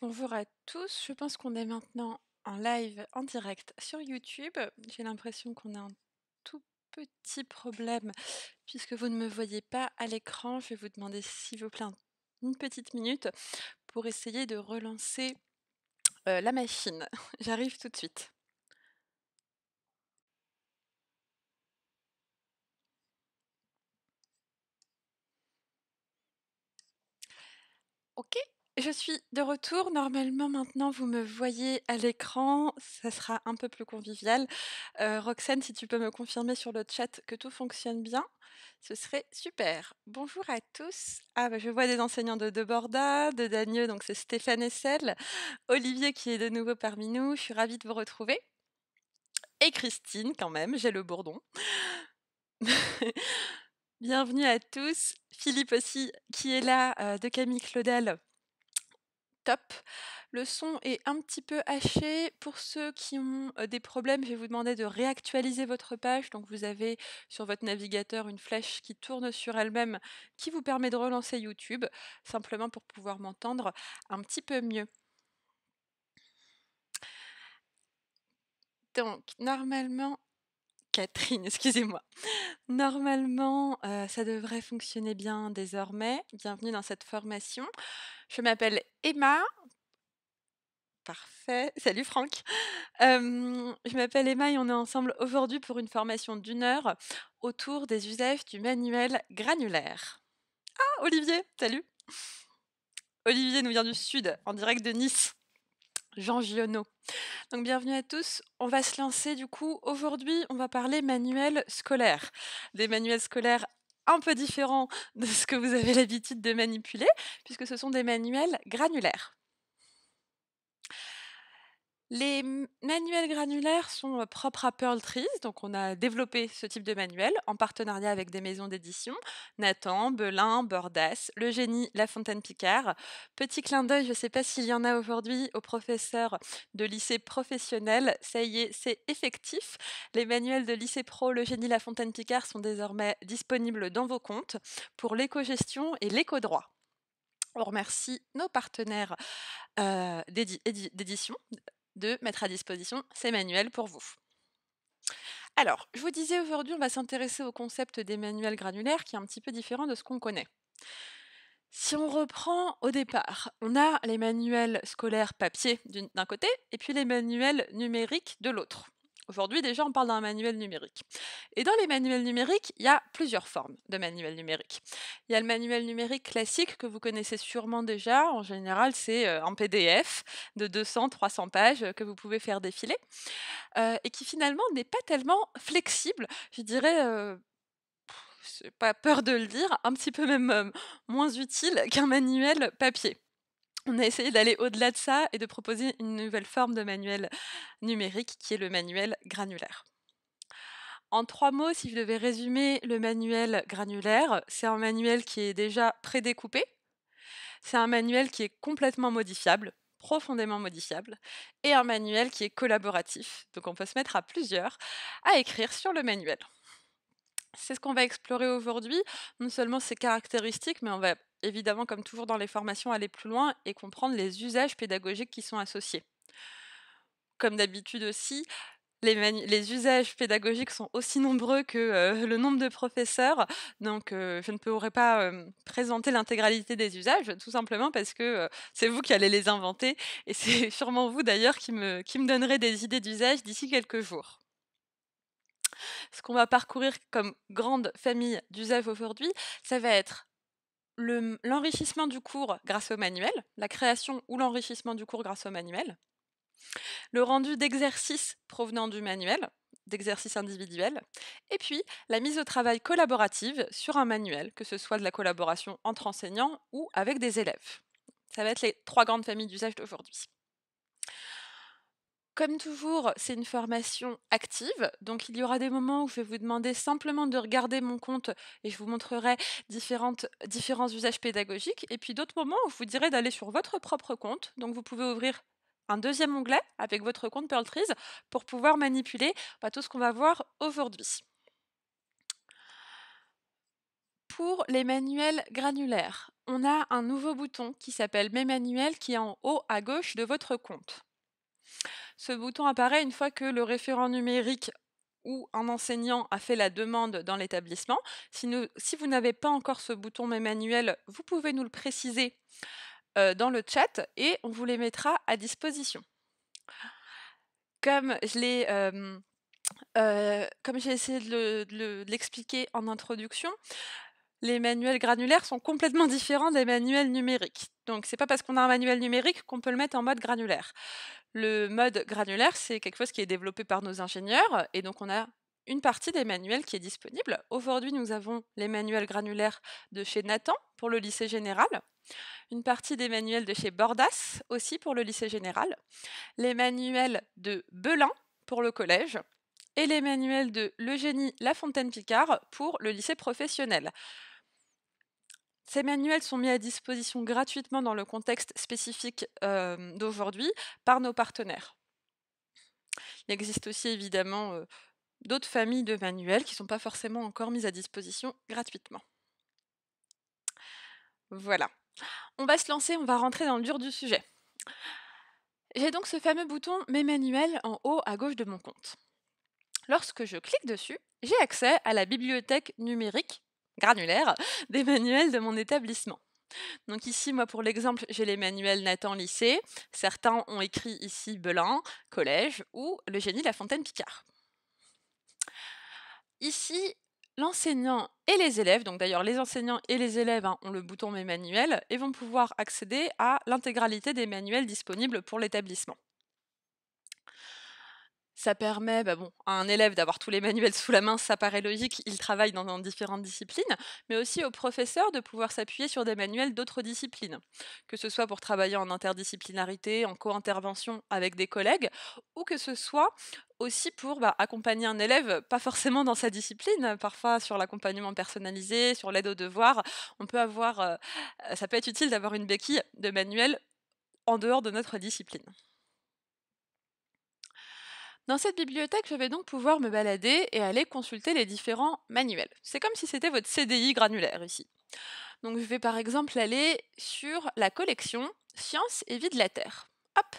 Bonjour à tous, je pense qu'on est maintenant en live en direct sur YouTube. J'ai l'impression qu'on a un tout petit problème puisque vous ne me voyez pas à l'écran. Je vais vous demander s'il vous plaît une petite minute pour essayer de relancer euh, la machine. J'arrive tout de suite. Ok, je suis de retour. Normalement, maintenant, vous me voyez à l'écran. Ça sera un peu plus convivial. Euh, Roxane, si tu peux me confirmer sur le chat que tout fonctionne bien, ce serait super. Bonjour à tous. Ah, bah, je vois des enseignants de Deborda, de Dagneux, donc c'est Stéphane Essel, Olivier qui est de nouveau parmi nous. Je suis ravie de vous retrouver. Et Christine, quand même, j'ai le bourdon. Bienvenue à tous. Philippe aussi, qui est là, euh, de Camille Claudel top. Le son est un petit peu haché. Pour ceux qui ont des problèmes, je vais vous demander de réactualiser votre page. Donc vous avez sur votre navigateur une flèche qui tourne sur elle-même qui vous permet de relancer YouTube, simplement pour pouvoir m'entendre un petit peu mieux. Donc normalement Catherine, excusez-moi. Normalement, euh, ça devrait fonctionner bien désormais. Bienvenue dans cette formation. Je m'appelle Emma. Parfait. Salut Franck. Euh, je m'appelle Emma et on est ensemble aujourd'hui pour une formation d'une heure autour des usages du manuel granulaire. Ah, Olivier, salut. Olivier nous vient du sud, en direct de Nice. Jean Giono. Donc bienvenue à tous. On va se lancer du coup. Aujourd'hui, on va parler manuels scolaires. Des manuels scolaires un peu différents de ce que vous avez l'habitude de manipuler, puisque ce sont des manuels granulaires. Les manuels granulaires sont euh, propres à Pearl Trees, donc on a développé ce type de manuel en partenariat avec des maisons d'édition, Nathan, Belin, Bordas, Le Génie, La Fontaine Picard. Petit clin d'œil, je ne sais pas s'il y en a aujourd'hui aux professeurs de lycée professionnel, ça y est, c'est effectif. Les manuels de lycée pro, Le Génie, La Fontaine Picard sont désormais disponibles dans vos comptes pour l'éco-gestion et l'éco-droit. On remercie nos partenaires euh, d'édition, de mettre à disposition ces manuels pour vous. Alors, je vous disais aujourd'hui, on va s'intéresser au concept des manuels granulaires qui est un petit peu différent de ce qu'on connaît. Si on reprend au départ, on a les manuels scolaires papier d'un côté et puis les manuels numériques de l'autre. Aujourd'hui, déjà, on parle d'un manuel numérique. Et dans les manuels numériques, il y a plusieurs formes de manuels numériques. Il y a le manuel numérique classique que vous connaissez sûrement déjà. En général, c'est euh, un PDF de 200-300 pages euh, que vous pouvez faire défiler euh, et qui finalement n'est pas tellement flexible. Je dirais. Euh, n'ai pas peur de le dire, un petit peu même moins utile qu'un manuel papier on a essayé d'aller au-delà de ça et de proposer une nouvelle forme de manuel numérique qui est le manuel granulaire. En trois mots, si je devais résumer le manuel granulaire, c'est un manuel qui est déjà prédécoupé, c'est un manuel qui est complètement modifiable, profondément modifiable, et un manuel qui est collaboratif, donc on peut se mettre à plusieurs à écrire sur le manuel. C'est ce qu'on va explorer aujourd'hui, non seulement ses caractéristiques, mais on va évidemment, comme toujours dans les formations, aller plus loin et comprendre les usages pédagogiques qui sont associés. Comme d'habitude aussi, les, usages pédagogiques sont aussi nombreux que euh, le nombre de professeurs. Donc, euh, je ne pourrai pas présenter l'intégralité des usages, tout simplement parce que euh, c'est vous qui allez les inventer. Et c'est sûrement vous, d'ailleurs, qui me, qui me donnerez des idées d'usage d'ici quelques jours ce qu'on va parcourir comme grande famille d'usage aujourd'hui, ça va être l'enrichissement du cours grâce au manuel, la création ou l'enrichissement du cours grâce au manuel, le rendu d'exercices provenant du manuel, d'exercices individuels, et puis la mise au travail collaborative sur un manuel, que ce soit de la collaboration entre enseignants ou avec des élèves. Ça va être les trois grandes familles d'usage d'aujourd'hui. Comme toujours, c'est une formation active, donc il y aura des moments où je vais vous demander simplement de regarder mon compte et je vous montrerai différents usages pédagogiques, et puis d'autres moments où je vous dirai d'aller sur votre propre compte, donc vous pouvez ouvrir un deuxième onglet avec votre compte Pearl pour pouvoir manipuler bah, tout ce qu'on va voir aujourd'hui. Pour les manuels granulaires, on a un nouveau bouton qui s'appelle Mes manuels qui est en haut à gauche de votre compte. Ce bouton apparaît une fois que le référent numérique ou un enseignant a fait la demande dans l'établissement. Si, vous n'avez pas encore ce bouton manuel, vous pouvez nous le préciser euh, dans le chat et on vous les mettra à disposition. Comme je euh, euh, j'ai essayé de l'expliquer en introduction, les manuels granulaires sont complètement différents des manuels numériques. Donc c'est pas parce qu'on a un manuel numérique qu'on peut le mettre en mode granulaire. Le mode granulaire, c'est quelque chose qui est développé par nos ingénieurs et donc on a une partie des manuels qui est disponible. Aujourd'hui, nous avons les manuels granulaires de chez Nathan pour le lycée général, une partie des manuels de chez Bordas aussi pour le lycée général, les manuels de Belin pour le collège et les manuels de La Lafontaine-Picard pour le lycée professionnel. Ces manuels sont mis à disposition gratuitement dans le contexte spécifique d'aujourd'hui par nos partenaires. Il existe aussi évidemment d'autres familles de manuels qui ne sont pas forcément encore mises à disposition gratuitement. Voilà. On va se lancer, on va rentrer dans le dur du sujet. J'ai donc ce fameux bouton Mes manuels en haut à gauche de mon compte. Lorsque je clique dessus, j'ai accès à la bibliothèque numérique granulaire des manuels de mon établissement. Donc ici, moi pour l'exemple, j'ai les manuels Nathan lycée. Certains ont écrit ici Belin, collège, ou le génie La Fontaine Picard. Ici, l'enseignant et les élèves, donc d'ailleurs les enseignants et les élèves hein, ont le bouton Mes manuels et vont pouvoir accéder à l'intégralité des manuels disponibles pour l'établissement. Ça permet bah, bon, à un élève d'avoir tous les manuels sous la main, ça paraît logique, il travaille dans, différentes disciplines, mais aussi aux professeurs de pouvoir s'appuyer sur des manuels d'autres disciplines, que ce soit pour travailler en interdisciplinarité, en co-intervention avec des collègues, ou que ce soit aussi pour bah, accompagner un élève, pas forcément dans sa discipline, parfois sur l'accompagnement personnalisé, sur l'aide aux devoirs. On peut avoir, euh, ça peut être utile d'avoir une béquille de manuels en dehors de notre discipline. Dans cette bibliothèque, je vais donc pouvoir me balader et aller consulter les différents manuels. C'est comme si c'était votre CDI granulaire ici. Donc je vais par exemple aller sur la collection Science et vie de la Terre. Hop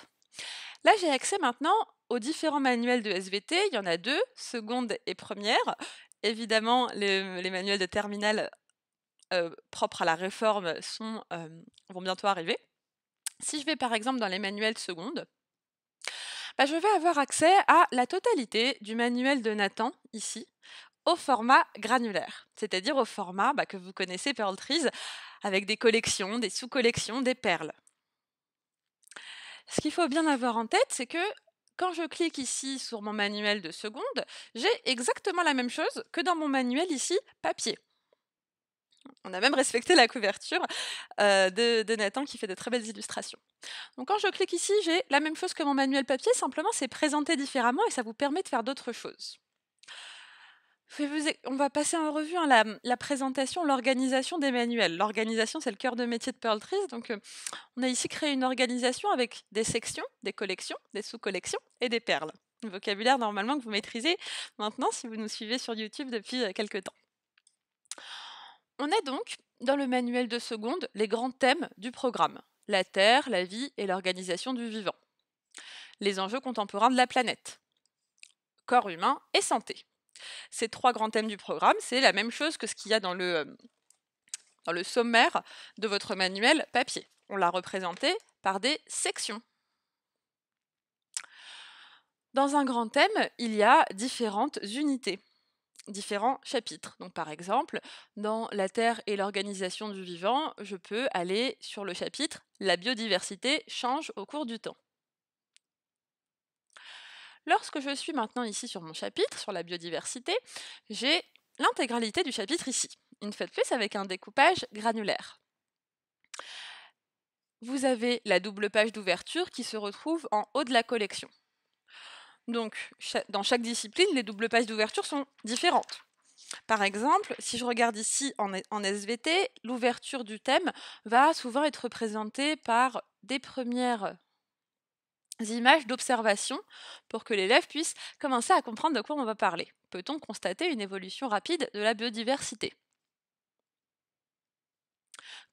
Là, j'ai accès maintenant aux différents manuels de SVT. Il y en a deux, seconde et première. Évidemment, les, manuels de terminale euh, propres à la réforme euh, vont bientôt arriver. Si je vais par exemple dans les manuels de seconde, bah, je vais avoir accès à la totalité du manuel de Nathan ici au format granulaire, c'est-à-dire au format bah, que vous connaissez Pearl Trees avec des collections, des sous-collections, des perles. Ce qu'il faut bien avoir en tête, c'est que quand je clique ici sur mon manuel de seconde, j'ai exactement la même chose que dans mon manuel ici papier. On a même respecté la couverture euh, de, Nathan qui fait de très belles illustrations. Donc quand je clique ici, j'ai la même chose que mon manuel papier, simplement c'est présenté différemment et ça vous permet de faire d'autres choses. On va passer en revue hein, la, présentation, l'organisation des manuels. L'organisation, c'est le cœur de métier de Pearl Trees. Donc, euh, on a ici créé une organisation avec des sections, des collections, des sous-collections et des perles. Un vocabulaire normalement que vous maîtrisez maintenant si vous nous suivez sur YouTube depuis euh, quelques temps. On a donc, dans le manuel de seconde, les grands thèmes du programme la Terre, la vie et l'organisation du vivant, les enjeux contemporains de la planète, corps humain et santé. Ces trois grands thèmes du programme, c'est la même chose que ce qu'il y a dans le, euh, dans le sommaire de votre manuel papier. On l'a représenté par des sections. Dans un grand thème, il y a différentes unités différents chapitres. Donc par exemple, dans La Terre et l'organisation du vivant, je peux aller sur le chapitre La biodiversité change au cours du temps. Lorsque je suis maintenant ici sur mon chapitre, sur la biodiversité, j'ai l'intégralité du chapitre ici, une fois de plus avec un découpage granulaire. Vous avez la double page d'ouverture qui se retrouve en haut de la collection. Donc, dans chaque discipline, les doubles pages d'ouverture sont différentes. Par exemple, si je regarde ici en, SVT, l'ouverture du thème va souvent être représentée par des premières images d'observation pour que l'élève puisse commencer à comprendre de quoi on va parler. Peut-on constater une évolution rapide de la biodiversité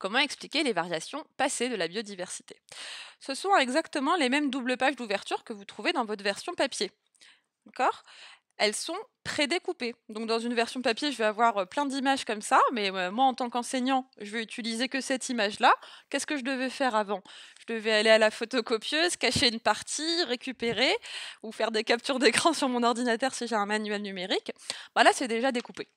Comment expliquer les variations passées de la biodiversité Ce sont exactement les mêmes doubles pages d'ouverture que vous trouvez dans votre version papier. D'accord elles sont prédécoupées. Donc dans une version papier, je vais avoir euh, plein d'images comme ça, mais euh, moi en tant qu'enseignant, je veux utiliser que cette image-là. Qu'est-ce que je devais faire avant Je devais aller à la photocopieuse, cacher une partie, récupérer, ou faire des captures d'écran sur mon ordinateur si j'ai un manuel numérique. Voilà, bah c'est déjà découpé.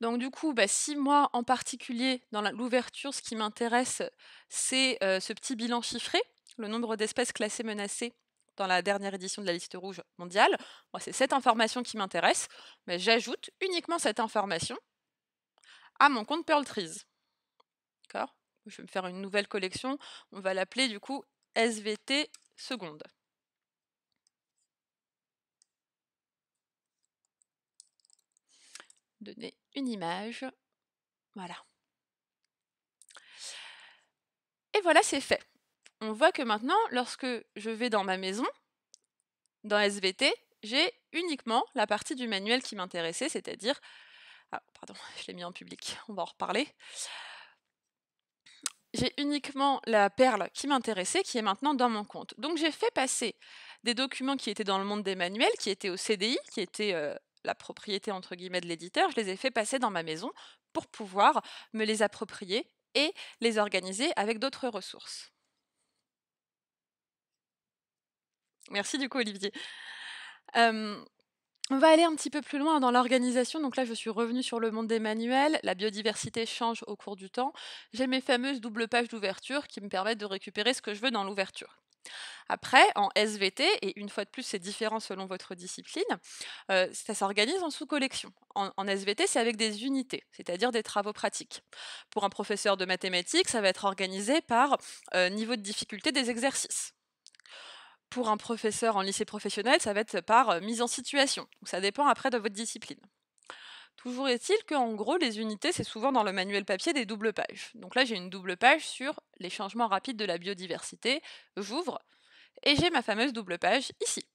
Donc du coup, bah, si moi en particulier, dans l'ouverture, ce qui m'intéresse, c'est euh, ce petit bilan chiffré, le nombre d'espèces classées menacées dans la dernière édition de la liste rouge mondiale, moi c'est cette information qui m'intéresse, mais j'ajoute uniquement cette information à mon compte Pearl Trees. D'accord Je vais me faire une nouvelle collection, on va l'appeler du coup SVT seconde. donner une image. Voilà. Et voilà, c'est fait. On voit que maintenant, lorsque je vais dans ma maison, dans SVT, j'ai uniquement la partie du manuel qui m'intéressait, c'est-à-dire... Ah, pardon, je l'ai mis en public, on va en reparler. J'ai uniquement la perle qui m'intéressait, qui est maintenant dans mon compte. Donc j'ai fait passer des documents qui étaient dans le monde des manuels, qui étaient au CDI, qui étaient euh, la propriété entre guillemets de l'éditeur, je les ai fait passer dans ma maison pour pouvoir me les approprier et les organiser avec d'autres ressources. Merci du coup Olivier. on va aller un petit peu plus loin dans l'organisation. Donc là, je suis revenue sur le monde des manuels. La biodiversité change au cours du temps. J'ai mes fameuses doubles pages d'ouverture qui me permettent de récupérer ce que je veux dans l'ouverture. Après, en SVT, et une fois de plus, c'est différent selon votre discipline, euh, ça s'organise en sous-collection. En, SVT, c'est avec des unités, c'est-à-dire des travaux pratiques. Pour un professeur de mathématiques, ça va être organisé par euh, niveau de difficulté des exercices. Pour un professeur en lycée professionnel, ça va être par euh, mise en situation. ça dépend après de votre discipline. Toujours est-il qu'en gros, les unités, c'est souvent dans le manuel papier des doubles pages. Donc là, j'ai une double page sur les changements rapides de la biodiversité. J'ouvre et j'ai ma fameuse double page ici.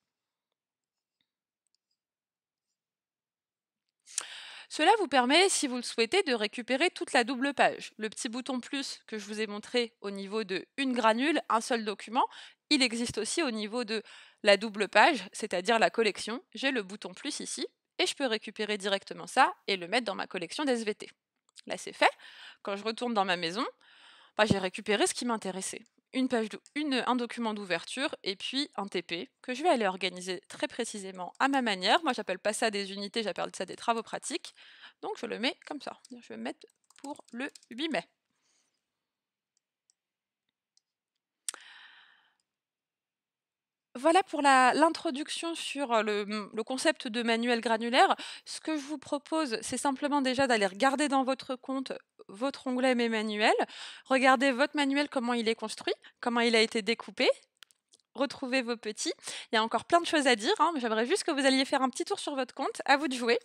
Cela vous permet, si vous le souhaitez, de récupérer toute la double page. Le petit bouton plus que je vous ai montré au niveau de une granule, un seul document, il existe aussi au niveau de la double page, c'est-à-dire la collection. J'ai le bouton plus ici et je peux récupérer directement ça et le mettre dans ma collection d'SVT. Là, c'est fait. Quand je retourne dans ma maison, bah, j'ai récupéré ce qui m'intéressait. Une page, un document d'ouverture et puis un TP que je vais aller organiser très précisément à ma manière. Moi, j'appelle pas ça des unités, j'appelle ça des travaux pratiques. Donc, je le mets comme ça. Je vais me mettre pour le 8 mai. voilà pour l'introduction sur euh, mmh, le, concept de manuel granulaire. Ce que je vous propose, c'est simplement déjà d'aller regarder dans votre compte votre onglet Mes manuels, Regardez votre manuel, comment il est construit, comment il a été découpé, Retrouvez vos petits. Il y a encore plein de choses à dire, hein, mais j'aimerais juste que vous alliez faire un petit tour sur votre compte. À vous de jouer.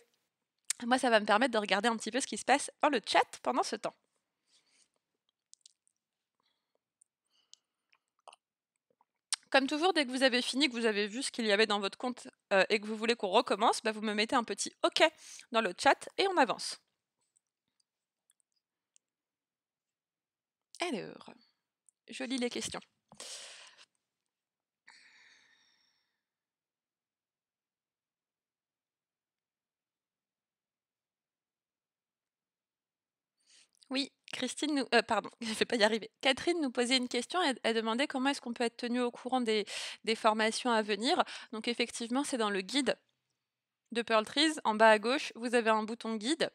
Moi, ça va me permettre de regarder un petit peu ce qui se passe dans le chat pendant ce temps. Comme toujours, dès que vous avez fini, que vous avez vu ce qu'il y avait dans votre compte euh, et que vous voulez qu'on recommence, bah, vous me mettez un petit OK dans le chat et on avance. Alors, je lis les questions. Oui, Christine, euh, pardon, je pas y arriver. Catherine nous posait une question. Elle, elle demandait comment est-ce qu'on peut être tenu au courant des, formations à venir. Donc effectivement, c'est dans le guide de Pearl Trees. En bas à gauche, vous avez un bouton guide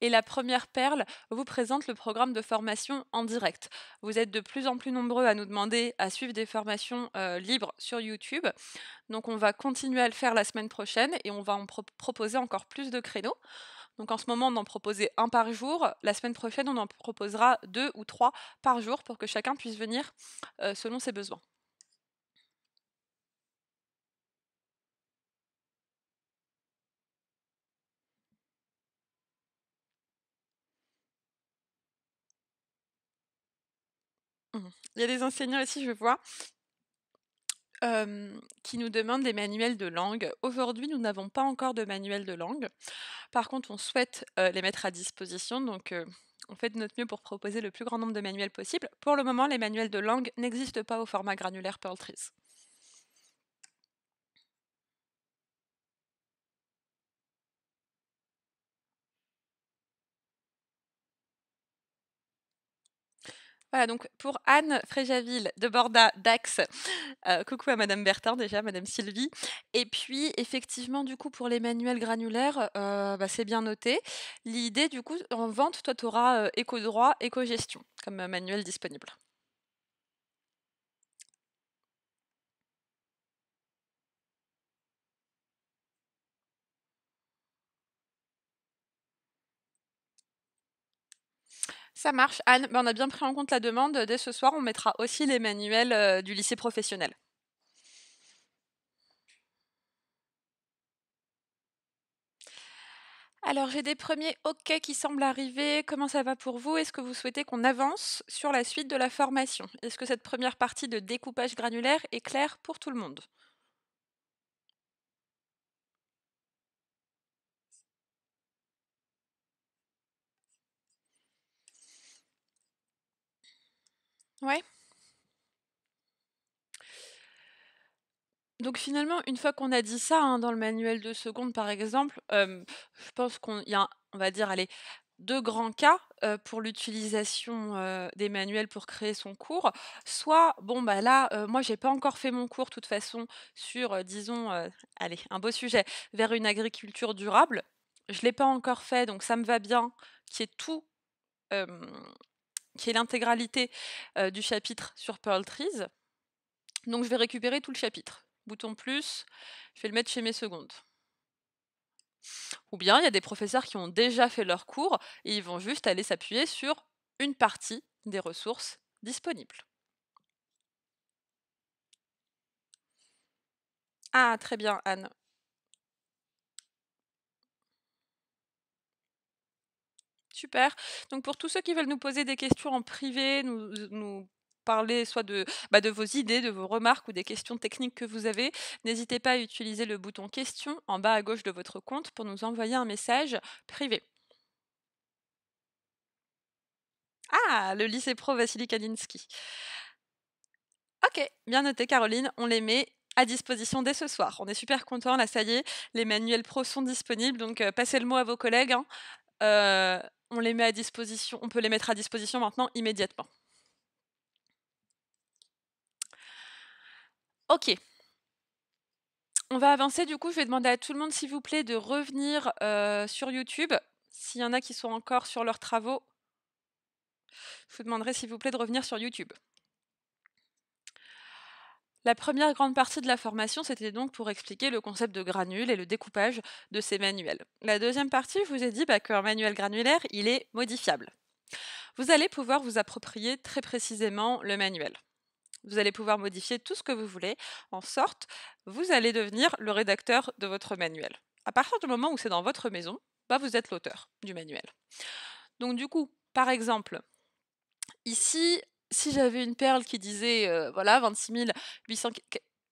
et la première perle vous présente le programme de formation en direct. Vous êtes de plus en plus nombreux à nous demander à suivre des formations euh, libres sur YouTube. Donc on va continuer à le faire la semaine prochaine et on va en proposer encore plus de créneaux. Donc en ce moment, on en proposait un par jour. La semaine prochaine, on en proposera deux ou trois par jour pour que chacun puisse venir euh, selon ses besoins. Mmh. Il y a des enseignants aussi, je vois, qui nous demande des manuels de langue. Aujourd'hui, nous n'avons pas encore de manuels de langue. Par contre, on souhaite les mettre à disposition. Donc, on fait de notre mieux pour proposer le plus grand nombre de manuels possible. Pour le moment, les manuels de langue n'existent pas au format granulaire Pearl Voilà, donc pour Anne Fréjaville de Borda Dax, euh, coucou à Madame Bertin déjà, Madame Sylvie. Et puis, effectivement, du coup, pour les manuels granulaires, euh, bah, c'est bien noté. L'idée, du coup, en vente, toi, tu auras euh, éco-droit, éco-gestion comme manuel disponible. Ça marche, Anne. Ben, on a bien pris en compte la demande. Dès ce soir, on mettra aussi les manuels euh, du lycée professionnel. Alors j'ai des premiers OK qui semblent arriver. Comment ça va pour vous Est-ce que vous souhaitez qu'on avance sur la suite de la formation Est-ce que cette première partie de découpage granulaire est claire pour tout le monde Ouais. Donc finalement, une fois qu'on a dit ça, hein, dans le manuel de seconde par exemple, je pense qu'on y a, on va dire, allez, deux grands cas pour l'utilisation des manuels pour créer son cours. Soit, bon, bah là, moi, j'ai pas encore fait mon cours, de toute façon, sur, disons, allez, un beau sujet, vers une agriculture durable. Je ne l'ai pas encore fait, donc ça me va bien, qu'il y ait tout qui est l'intégralité du chapitre sur Pearl Trees. Donc je vais récupérer tout le chapitre. Bouton plus, je vais le mettre chez mes secondes. Ou bien il y a des professeurs qui ont déjà fait leur cours et ils vont juste aller s'appuyer sur une partie des ressources disponibles. Ah, très bien, Anne. super. Donc pour tous ceux qui veulent nous poser des questions en privé, nous, euh, parler soit bah, de, vos idées, de vos remarques ou des questions techniques que vous avez, n'hésitez pas à utiliser le bouton questions en bas à gauche de votre compte pour nous envoyer un message privé. Ah, le lycée pro Vassili Kalinski. Ok, bien noté Caroline, on les met à disposition dès ce soir. On est super contents, là ça y est, les manuels pros sont disponibles, donc euh, passez le mot à vos collègues. Hein. Euh, on les met à disposition, on peut les mettre à disposition maintenant immédiatement. Ok. On va avancer du coup. Je vais demander à tout le monde, s'il vous plaît, de revenir euh, sur YouTube. S'il y en a qui sont encore sur leurs travaux, je vous demanderai, s'il vous plaît, de revenir sur YouTube. La première grande partie de la formation, c'était donc pour expliquer le concept de granule et le découpage de ces manuels. La deuxième partie, je vous ai dit bah, qu'un manuel granulaire, il est modifiable. Vous allez pouvoir vous approprier très précisément le manuel. Vous allez pouvoir modifier tout ce que vous voulez, en sorte, vous allez devenir le rédacteur de votre manuel. À partir du moment où c'est dans votre maison, bah, vous êtes l'auteur du manuel. Donc du coup, par exemple, ici, si j'avais une perle qui disait, voilà, 26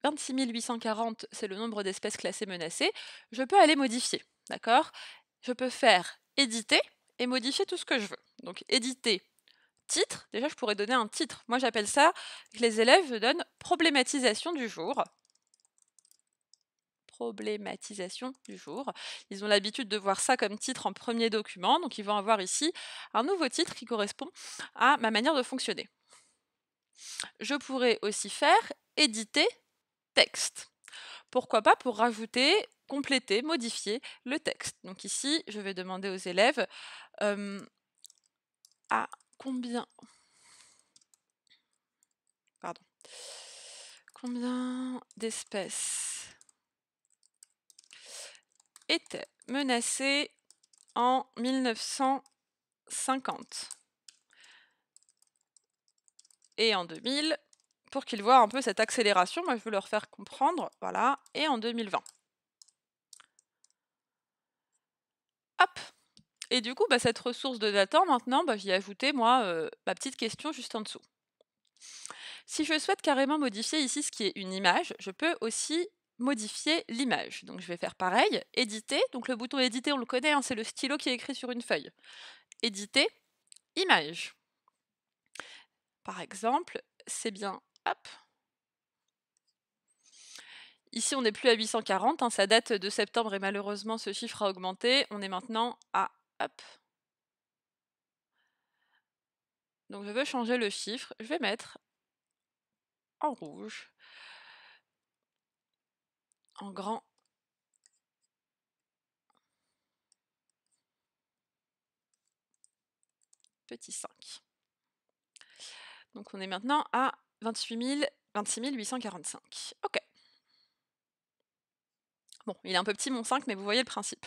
840, c'est le nombre d'espèces classées menacées, je peux aller modifier, d'accord Je peux faire éditer et modifier tout ce que je veux. Donc éditer titre, déjà je pourrais donner un titre. Moi j'appelle ça, que les élèves donnent problématisation du jour problématisation du jour. Ils ont l'habitude de voir ça comme titre en premier document, donc ils vont avoir ici un nouveau titre qui correspond à ma manière de fonctionner. Je pourrais aussi faire éditer texte. Pourquoi pas pour rajouter, compléter, modifier le texte. Donc ici, je vais demander aux élèves à combien combien d'espèces étaient menacées en 1950 et en 2000 pour qu'ils voient un peu cette accélération. Moi, je veux leur faire comprendre. Voilà. Et en 2020. Hop Et du coup, bah, cette ressource de data, maintenant, bah, j'y ai ajouté, moi, euh, ma petite question juste en dessous. Si je souhaite carrément modifier ici ce qui est une image, je peux aussi modifier l'image. Donc je vais faire pareil, éditer. Donc le bouton éditer, on le connaît, hein, c'est le stylo qui est écrit sur une feuille. Éditer, image par exemple, c'est bien, hop, Ici, on n'est plus à 840, ça hein, date de septembre et malheureusement, ce chiffre a augmenté. On est maintenant à... Hop. Donc, je veux changer le chiffre. Je vais mettre en rouge, en grand. Petit 5. Donc on est maintenant à 26 845. Ok. Bon, il est un peu petit mon 5, mais vous voyez le principe.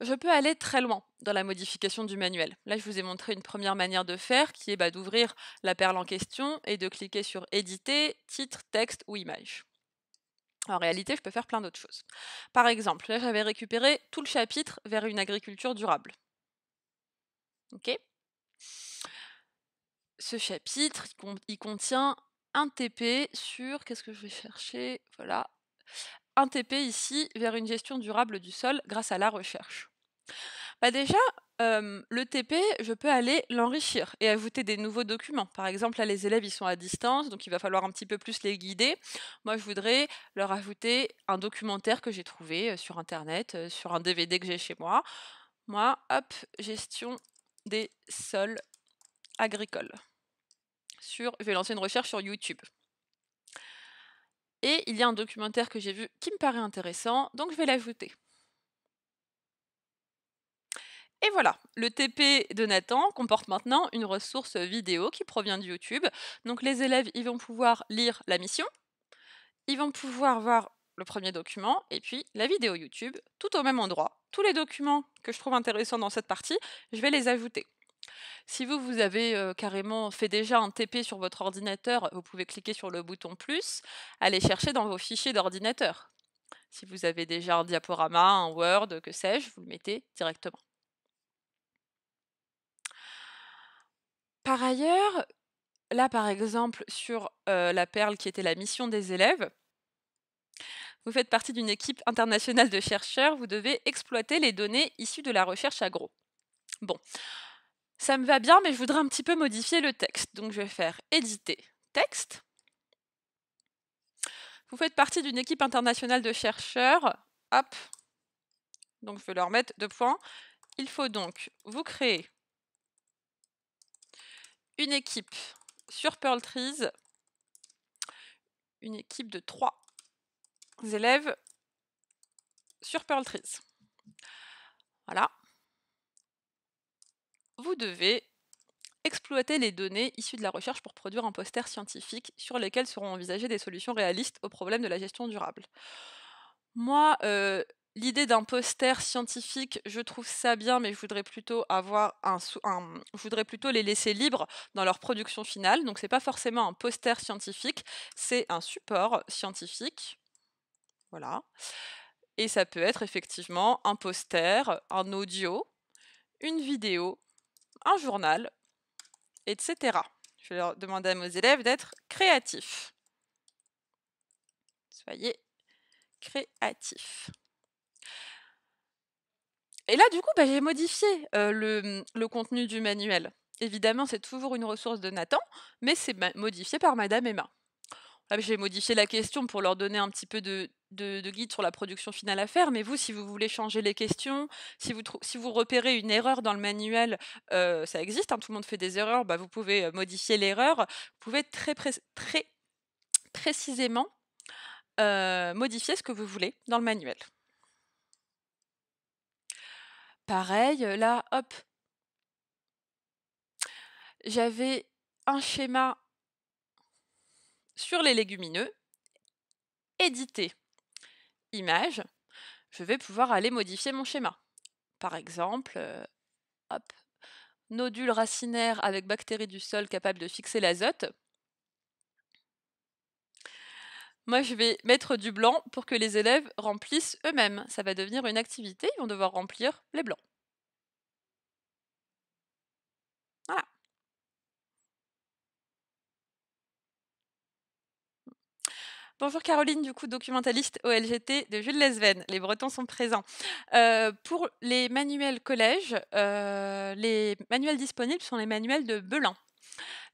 Je peux aller très loin dans la modification du manuel. Là, je vous ai montré une première manière de faire, qui est bah, d'ouvrir la perle en question et de cliquer sur Éditer, titre, texte ou image. En réalité, je peux faire plein d'autres choses. Par exemple, là, j'avais récupéré tout le chapitre vers une agriculture durable. OK ce chapitre, il contient un TP sur, qu'est-ce que je vais chercher Voilà, un TP ici vers une gestion durable du sol grâce à la recherche. Bah, déjà, le TP, je peux aller l'enrichir et ajouter des nouveaux documents. Par exemple, là, les élèves, ils sont à distance, donc il va falloir un petit peu plus les guider. Moi, je voudrais leur ajouter un documentaire que j'ai trouvé euh, sur Internet, euh, sur un DVD que j'ai chez moi. Moi, hop, gestion des sols agricoles. Je vais lancer une recherche sur YouTube. Et il y a un documentaire que j'ai vu qui me paraît intéressant, donc je vais l'ajouter. Et voilà, le TP de Nathan comporte maintenant une ressource vidéo qui provient de YouTube. Donc les élèves, ils vont pouvoir lire la mission, ils vont pouvoir voir le premier document et puis la vidéo YouTube, tout au même endroit. Tous les documents que je trouve intéressants dans cette partie, je vais les ajouter. Si vous, vous avez carrément fait déjà un TP sur votre ordinateur, vous pouvez cliquer sur le bouton plus, aller chercher dans vos fichiers d'ordinateur. Si vous avez déjà un diaporama, un Word, que sais-je, vous le mettez directement. Par ailleurs, là par exemple sur la perle qui était la mission des élèves, vous faites partie d'une équipe internationale de chercheurs, vous devez exploiter les données issues de la recherche agro. Bon, ça me va bien, mais je voudrais un petit peu modifier le texte. Donc je vais faire éditer texte. Vous faites partie d'une équipe internationale de chercheurs. Hop. Donc je vais leur mettre deux points. Il faut donc vous créer une équipe sur Pearl Trees, une équipe de trois élèves sur Pearl Trees. Voilà vous devez exploiter les données issues de la recherche pour produire un poster scientifique sur lesquels seront envisagées des solutions réalistes aux problèmes de la gestion durable. Moi, euh, l'idée d'un poster scientifique, je trouve ça bien, mais je voudrais plutôt avoir un, voudrais plutôt les laisser libres dans leur production finale. Donc c'est pas forcément un poster scientifique, c'est un support scientifique. Voilà. Et ça peut être effectivement un poster, un audio, une vidéo un journal, etc. Je vais leur demander à mes élèves d'être créatifs. Soyez créatifs. Et là, du coup, bah, j'ai modifié euh, le, contenu du manuel. Évidemment, c'est toujours une ressource de Nathan, mais c'est modifié par Madame Emma. Ah, j'ai modifié la question pour leur donner un petit peu de, guide sur la production finale à faire, mais vous, si vous voulez changer les questions, si vous, repérez une erreur dans le manuel, euh, ça existe, hein, tout le monde fait des erreurs, bah, vous pouvez euh, modifier l'erreur, vous pouvez très, précisément euh, modifier ce que vous voulez dans le manuel. Pareil, là, hop, j'avais un schéma sur les légumineux, éditer, image, je vais pouvoir aller modifier mon schéma. Par exemple, euh, nodule racinaire avec bactéries du sol capable de fixer l'azote. Moi, je vais mettre du blanc pour que les élèves remplissent eux-mêmes. Ça va devenir une activité, ils vont devoir remplir les blancs. Bonjour Caroline, du coup, documentaliste OLGT de Jules Lesven. Les Bretons sont présents. Euh, pour les manuels collège, euh, les manuels disponibles sont les manuels de Belin.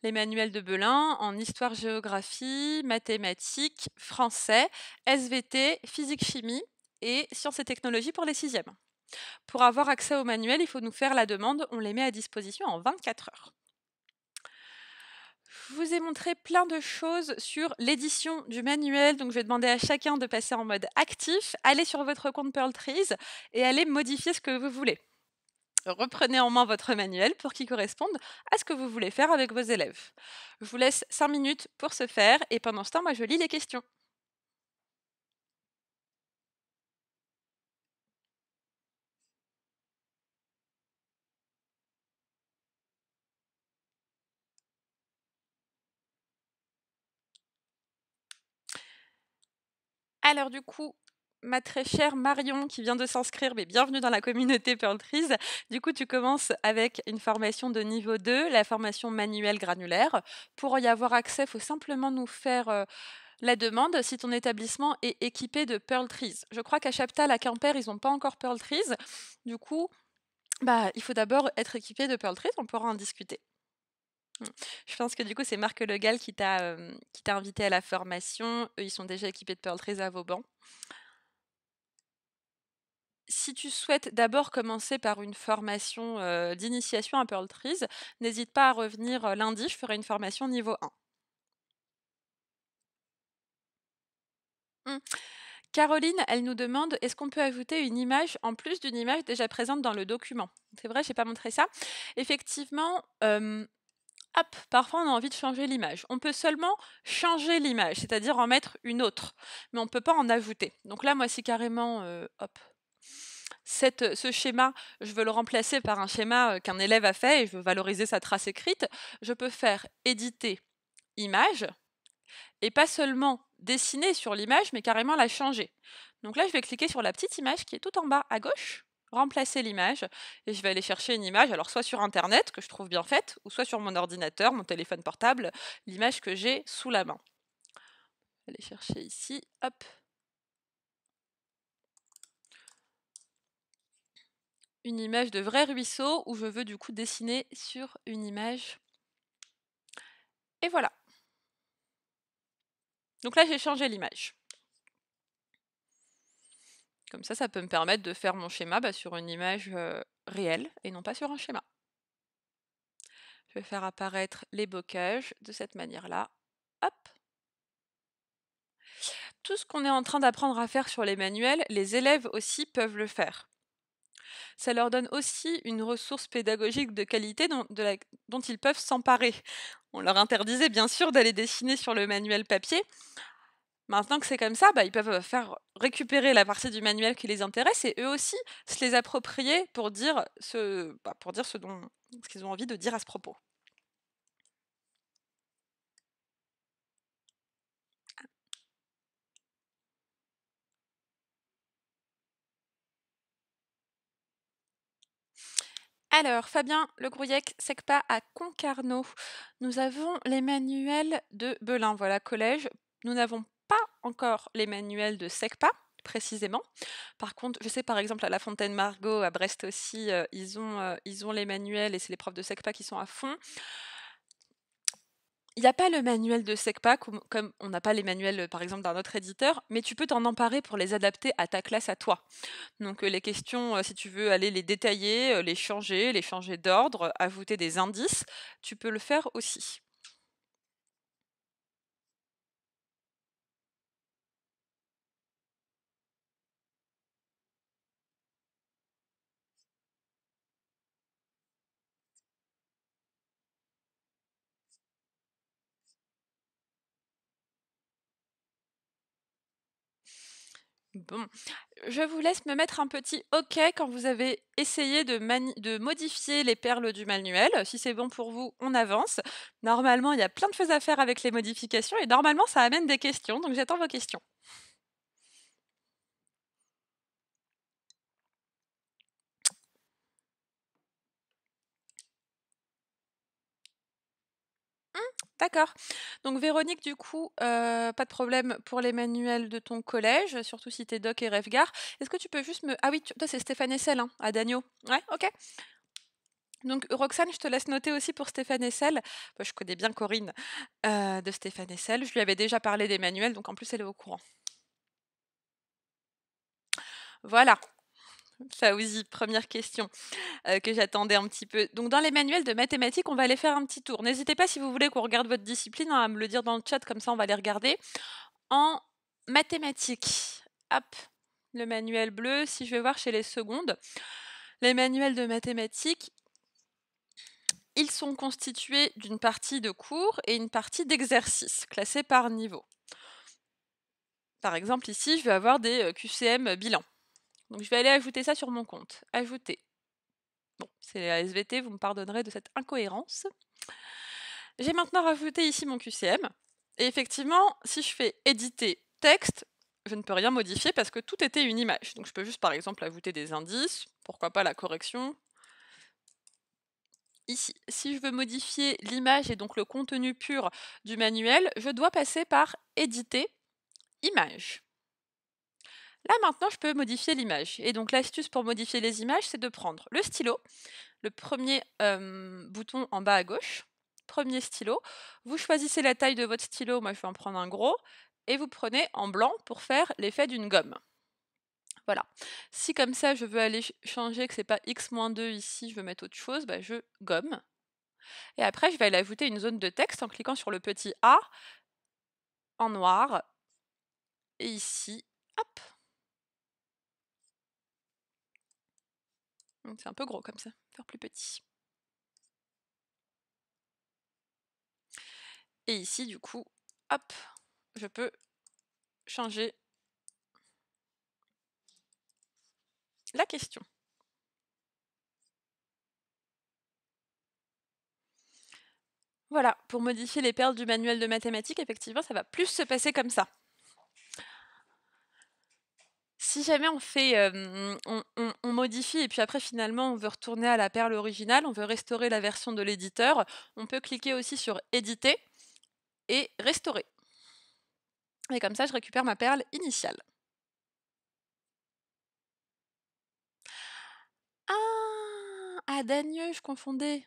Les manuels de Belin en histoire-géographie, mathématiques, français, SVT, physique-chimie et sciences et technologies pour les sixièmes. Pour avoir accès aux manuels, il faut nous faire la demande. On les met à disposition en 24 heures je vous ai montré plein de choses sur l'édition du manuel. Donc, je vais demander à chacun de passer en mode actif, aller sur votre compte Pearl Trees et aller modifier ce que vous voulez. Reprenez en main votre manuel pour qu'il corresponde à ce que vous voulez faire avec vos élèves. Je vous laisse 5 minutes pour ce faire et pendant ce temps, moi, je lis les questions. Alors du coup, ma très chère Marion qui vient de s'inscrire, mais bienvenue dans la communauté Pearl Trees. Du coup, tu commences avec une formation de niveau 2, la formation manuelle granulaire. Pour y avoir accès, il faut simplement nous faire... Euh, la demande si ton établissement est équipé de Pearl Trees. Je crois qu'à Chaptal, à Quimper, ils n'ont pas encore Pearl Trees. Du coup, bah, il faut d'abord être équipé de Pearl Trees, on pourra en discuter. Mmh. Je pense que du coup, c'est Marc Legal qui t'a invité à la formation. Eux, ils sont déjà équipés de Pearl Trees à bancs. Si tu souhaites d'abord commencer par une formation d'initiation à Pearl Trees, n'hésite pas à revenir lundi, je ferai une formation niveau 1. Mmh. Caroline, elle nous demande est-ce qu'on peut ajouter une image en plus d'une image déjà présente dans le document C'est vrai, je n'ai pas montré ça. Effectivement, hop, parfois on a envie de changer l'image. On peut seulement changer l'image, c'est-à-dire en mettre une autre, mais on ne peut pas en ajouter. Donc là, moi, c'est carrément, euh, hop, euh, ce schéma, je veux le remplacer par un schéma euh, qu'un élève a fait et je veux valoriser sa trace écrite, je peux faire éditer image et pas seulement dessiner sur l'image, mais carrément la changer. Donc là, je vais cliquer sur la petite image qui est tout en bas à gauche remplacer l'image et je vais aller chercher une image, alors soit sur Internet, que je trouve bien faite, ou soit sur mon ordinateur, mon téléphone portable, l'image que j'ai sous la main. Je vais aller chercher ici, hop. Une image de vrai ruisseau où je veux du coup dessiner sur une image. Et voilà. Donc là, j'ai changé l'image. Comme ça, ça peut me permettre de faire mon schéma bah, sur une image réelle et non pas sur un schéma. Je vais faire apparaître les bocages de cette manière-là. Hop Tout ce qu'on est en train d'apprendre à faire sur les manuels, les élèves aussi peuvent le faire. Ça leur donne aussi une ressource pédagogique de qualité dont ils peuvent s'emparer. On leur interdisait bien sûr d'aller dessiner sur le manuel papier. Maintenant que c'est comme ça, bah, ils peuvent faire récupérer la partie du manuel qui les intéresse et eux aussi se les approprier pour dire ce, bah, pour dire ce dont ce qu'ils ont envie de dire à ce propos. Alors, Fabien Le Grouillec, SECPA à Concarneau. Nous avons les manuels de Belin, voilà, collège. Nous n'avons encore les manuels de SECPA précisément. Par contre, je sais par exemple à La Fontaine Margot, à Brest aussi, euh, ils, ont, euh, ils ont les manuels et c'est les profs de SECPA qui sont à fond. Il n'y a pas le manuel de SECPA comme, on n'a pas les manuels euh, par exemple d'un autre éditeur, mais tu peux t'en emparer pour les adapter à ta classe, à toi. Donc les questions, si tu veux aller les détailler, les changer, les changer d'ordre, ajouter des indices, tu peux le faire aussi. Bon, je vous laisse me mettre un petit OK quand vous avez essayé de, de modifier les perles du manuel. Si c'est bon pour vous, on avance. Normalement, il y a plein de choses à faire avec les modifications et normalement, ça amène des questions, donc j'attends vos questions. D'accord. Donc Véronique, du coup, euh, pas de problème pour les manuels de ton collège, surtout si t'es doc et Refgar. Est-ce que tu peux juste me... Ah oui, toi c'est Stéphane Essel, hein, à Dagno. Ouais, ok. Donc Roxane, je te laisse noter aussi pour Stéphane Essel. Bah, je connais bien Corinne euh, de Stéphane Essel. Je lui avais déjà parlé des manuels, donc en plus elle est au courant. Voilà. Faouzi, première question euh, que j'attendais un petit peu. Donc, dans les manuels de mathématiques, on va aller faire un petit tour. N'hésitez pas, si vous voulez qu'on regarde votre discipline, hein, à me le dire dans le chat, comme ça on va les regarder. En mathématiques, hop, le manuel bleu, si je vais voir chez les secondes, les manuels de mathématiques, ils sont constitués d'une partie de cours et une partie d'exercices classés par niveau. Par exemple, ici, je vais avoir des euh, QCM bilan. Donc je vais aller ajouter ça sur mon compte. Ajouter. Bon, c'est SVT, vous me pardonnerez de cette incohérence. J'ai maintenant rajouté ici mon QCM. Et effectivement, si je fais éditer texte, je ne peux rien modifier parce que tout était une image. Donc je peux juste par exemple ajouter des indices, pourquoi pas la correction. Ici, si je veux modifier l'image et donc le contenu pur du manuel, je dois passer par éditer image. Là maintenant, je peux modifier l'image. Et donc l'astuce pour modifier les images, c'est de prendre le stylo, le premier bouton en bas à gauche, premier stylo. Vous choisissez la taille de votre stylo, moi je vais en prendre un gros, et vous prenez en blanc pour faire l'effet d'une gomme. Voilà. Si comme ça je veux aller changer que c'est pas x-2 ici, je veux mettre autre chose, bah, je gomme. Et après, je vais aller ajouter une zone de texte en cliquant sur le petit A en noir. Et ici, hop, c'est un peu gros comme ça, faire plus petit. Et ici, du coup, hop, je peux changer la question. Voilà, pour modifier les perles du manuel de mathématiques, effectivement, ça va plus se passer comme ça si jamais on fait, on, modifie et puis après finalement on veut retourner à la perle originale, on veut restaurer la version de l'éditeur, on peut cliquer aussi sur éditer et restaurer. Et comme ça, je récupère ma perle initiale. Ah, à ah, je confondais.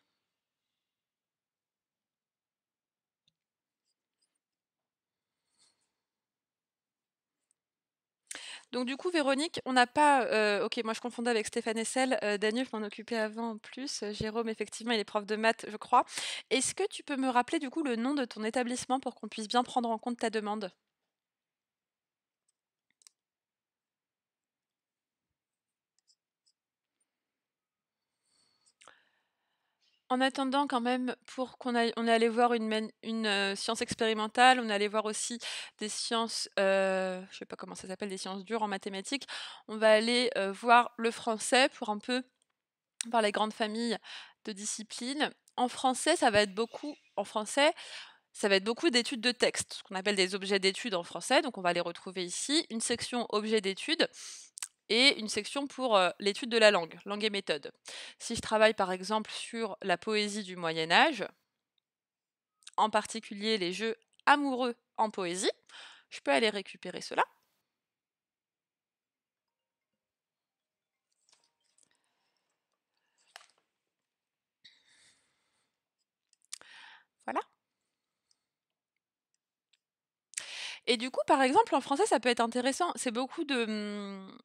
Donc du coup, Véronique, on n'a pas... Euh, ok, moi je confondais avec Stéphane Essel. Euh, Daniel, m'en occupait avant en plus. Euh, Jérôme, effectivement, il est prof de maths, je crois. Est-ce que tu peux me rappeler du coup le nom de ton établissement pour qu'on puisse bien prendre en compte ta demande En attendant, quand même, pour qu'on aille, on voir une, euh, science expérimentale, on est voir aussi des sciences, euh, je ne sais pas comment ça s'appelle, des sciences dures en mathématiques. On va aller euh, voir le français pour un peu par les grandes familles de disciplines. En français, ça va être beaucoup. En français, ça va être beaucoup d'études de texte, ce qu'on appelle des objets d'études en français. Donc, on va les retrouver ici. Une section objets d'études et une section pour l'étude de la langue, langue et méthode. Si je travaille par exemple sur la poésie du Moyen Âge, en particulier les jeux amoureux en poésie, je peux aller récupérer cela. Voilà. Et du coup, par exemple, en français, ça peut être intéressant. C'est beaucoup de, mmh,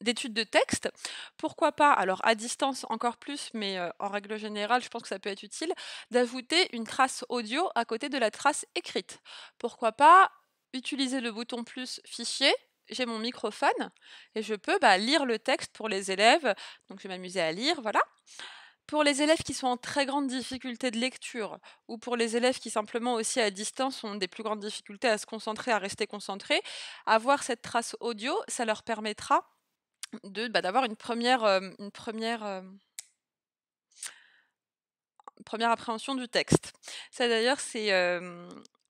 d'études de texte. Pourquoi pas, alors à distance encore plus, mais en règle générale, je pense que ça peut être utile, d'ajouter une trace audio à côté de la trace écrite. Pourquoi pas utiliser le bouton plus fichier j'ai mon microphone et je peux bah, lire le texte pour les élèves. Donc je vais m'amuser à lire, voilà. Pour les élèves qui sont en très grande difficulté de lecture ou pour les élèves qui simplement aussi à distance ont des plus grandes difficultés à se concentrer, à rester concentrés, avoir cette trace audio, ça leur permettra bah, d'avoir une première une première première appréhension du texte. Ça d'ailleurs, c'est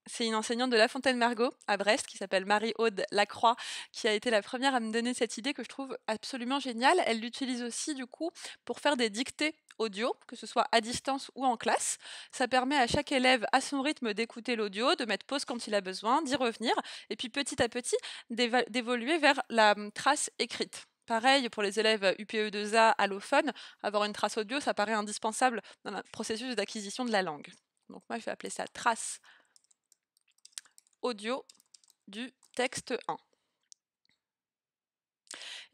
c'est une enseignante de La Fontaine Margot à Brest qui s'appelle Marie-Aude Lacroix qui a été la première à me donner cette idée que je trouve absolument géniale. Elle l'utilise aussi du coup pour faire des dictées audio, que ce soit à distance ou en classe. Ça permet à chaque élève à son rythme d'écouter l'audio, de mettre pause quand il a besoin, d'y revenir et puis petit à petit d'évoluer vers la trace écrite. Pareil, pour les élèves UPE2A euh, allophones, avoir une trace audio, ça paraît indispensable dans le processus d'acquisition de la langue. Donc moi, je vais appeler ça trace audio du texte 1.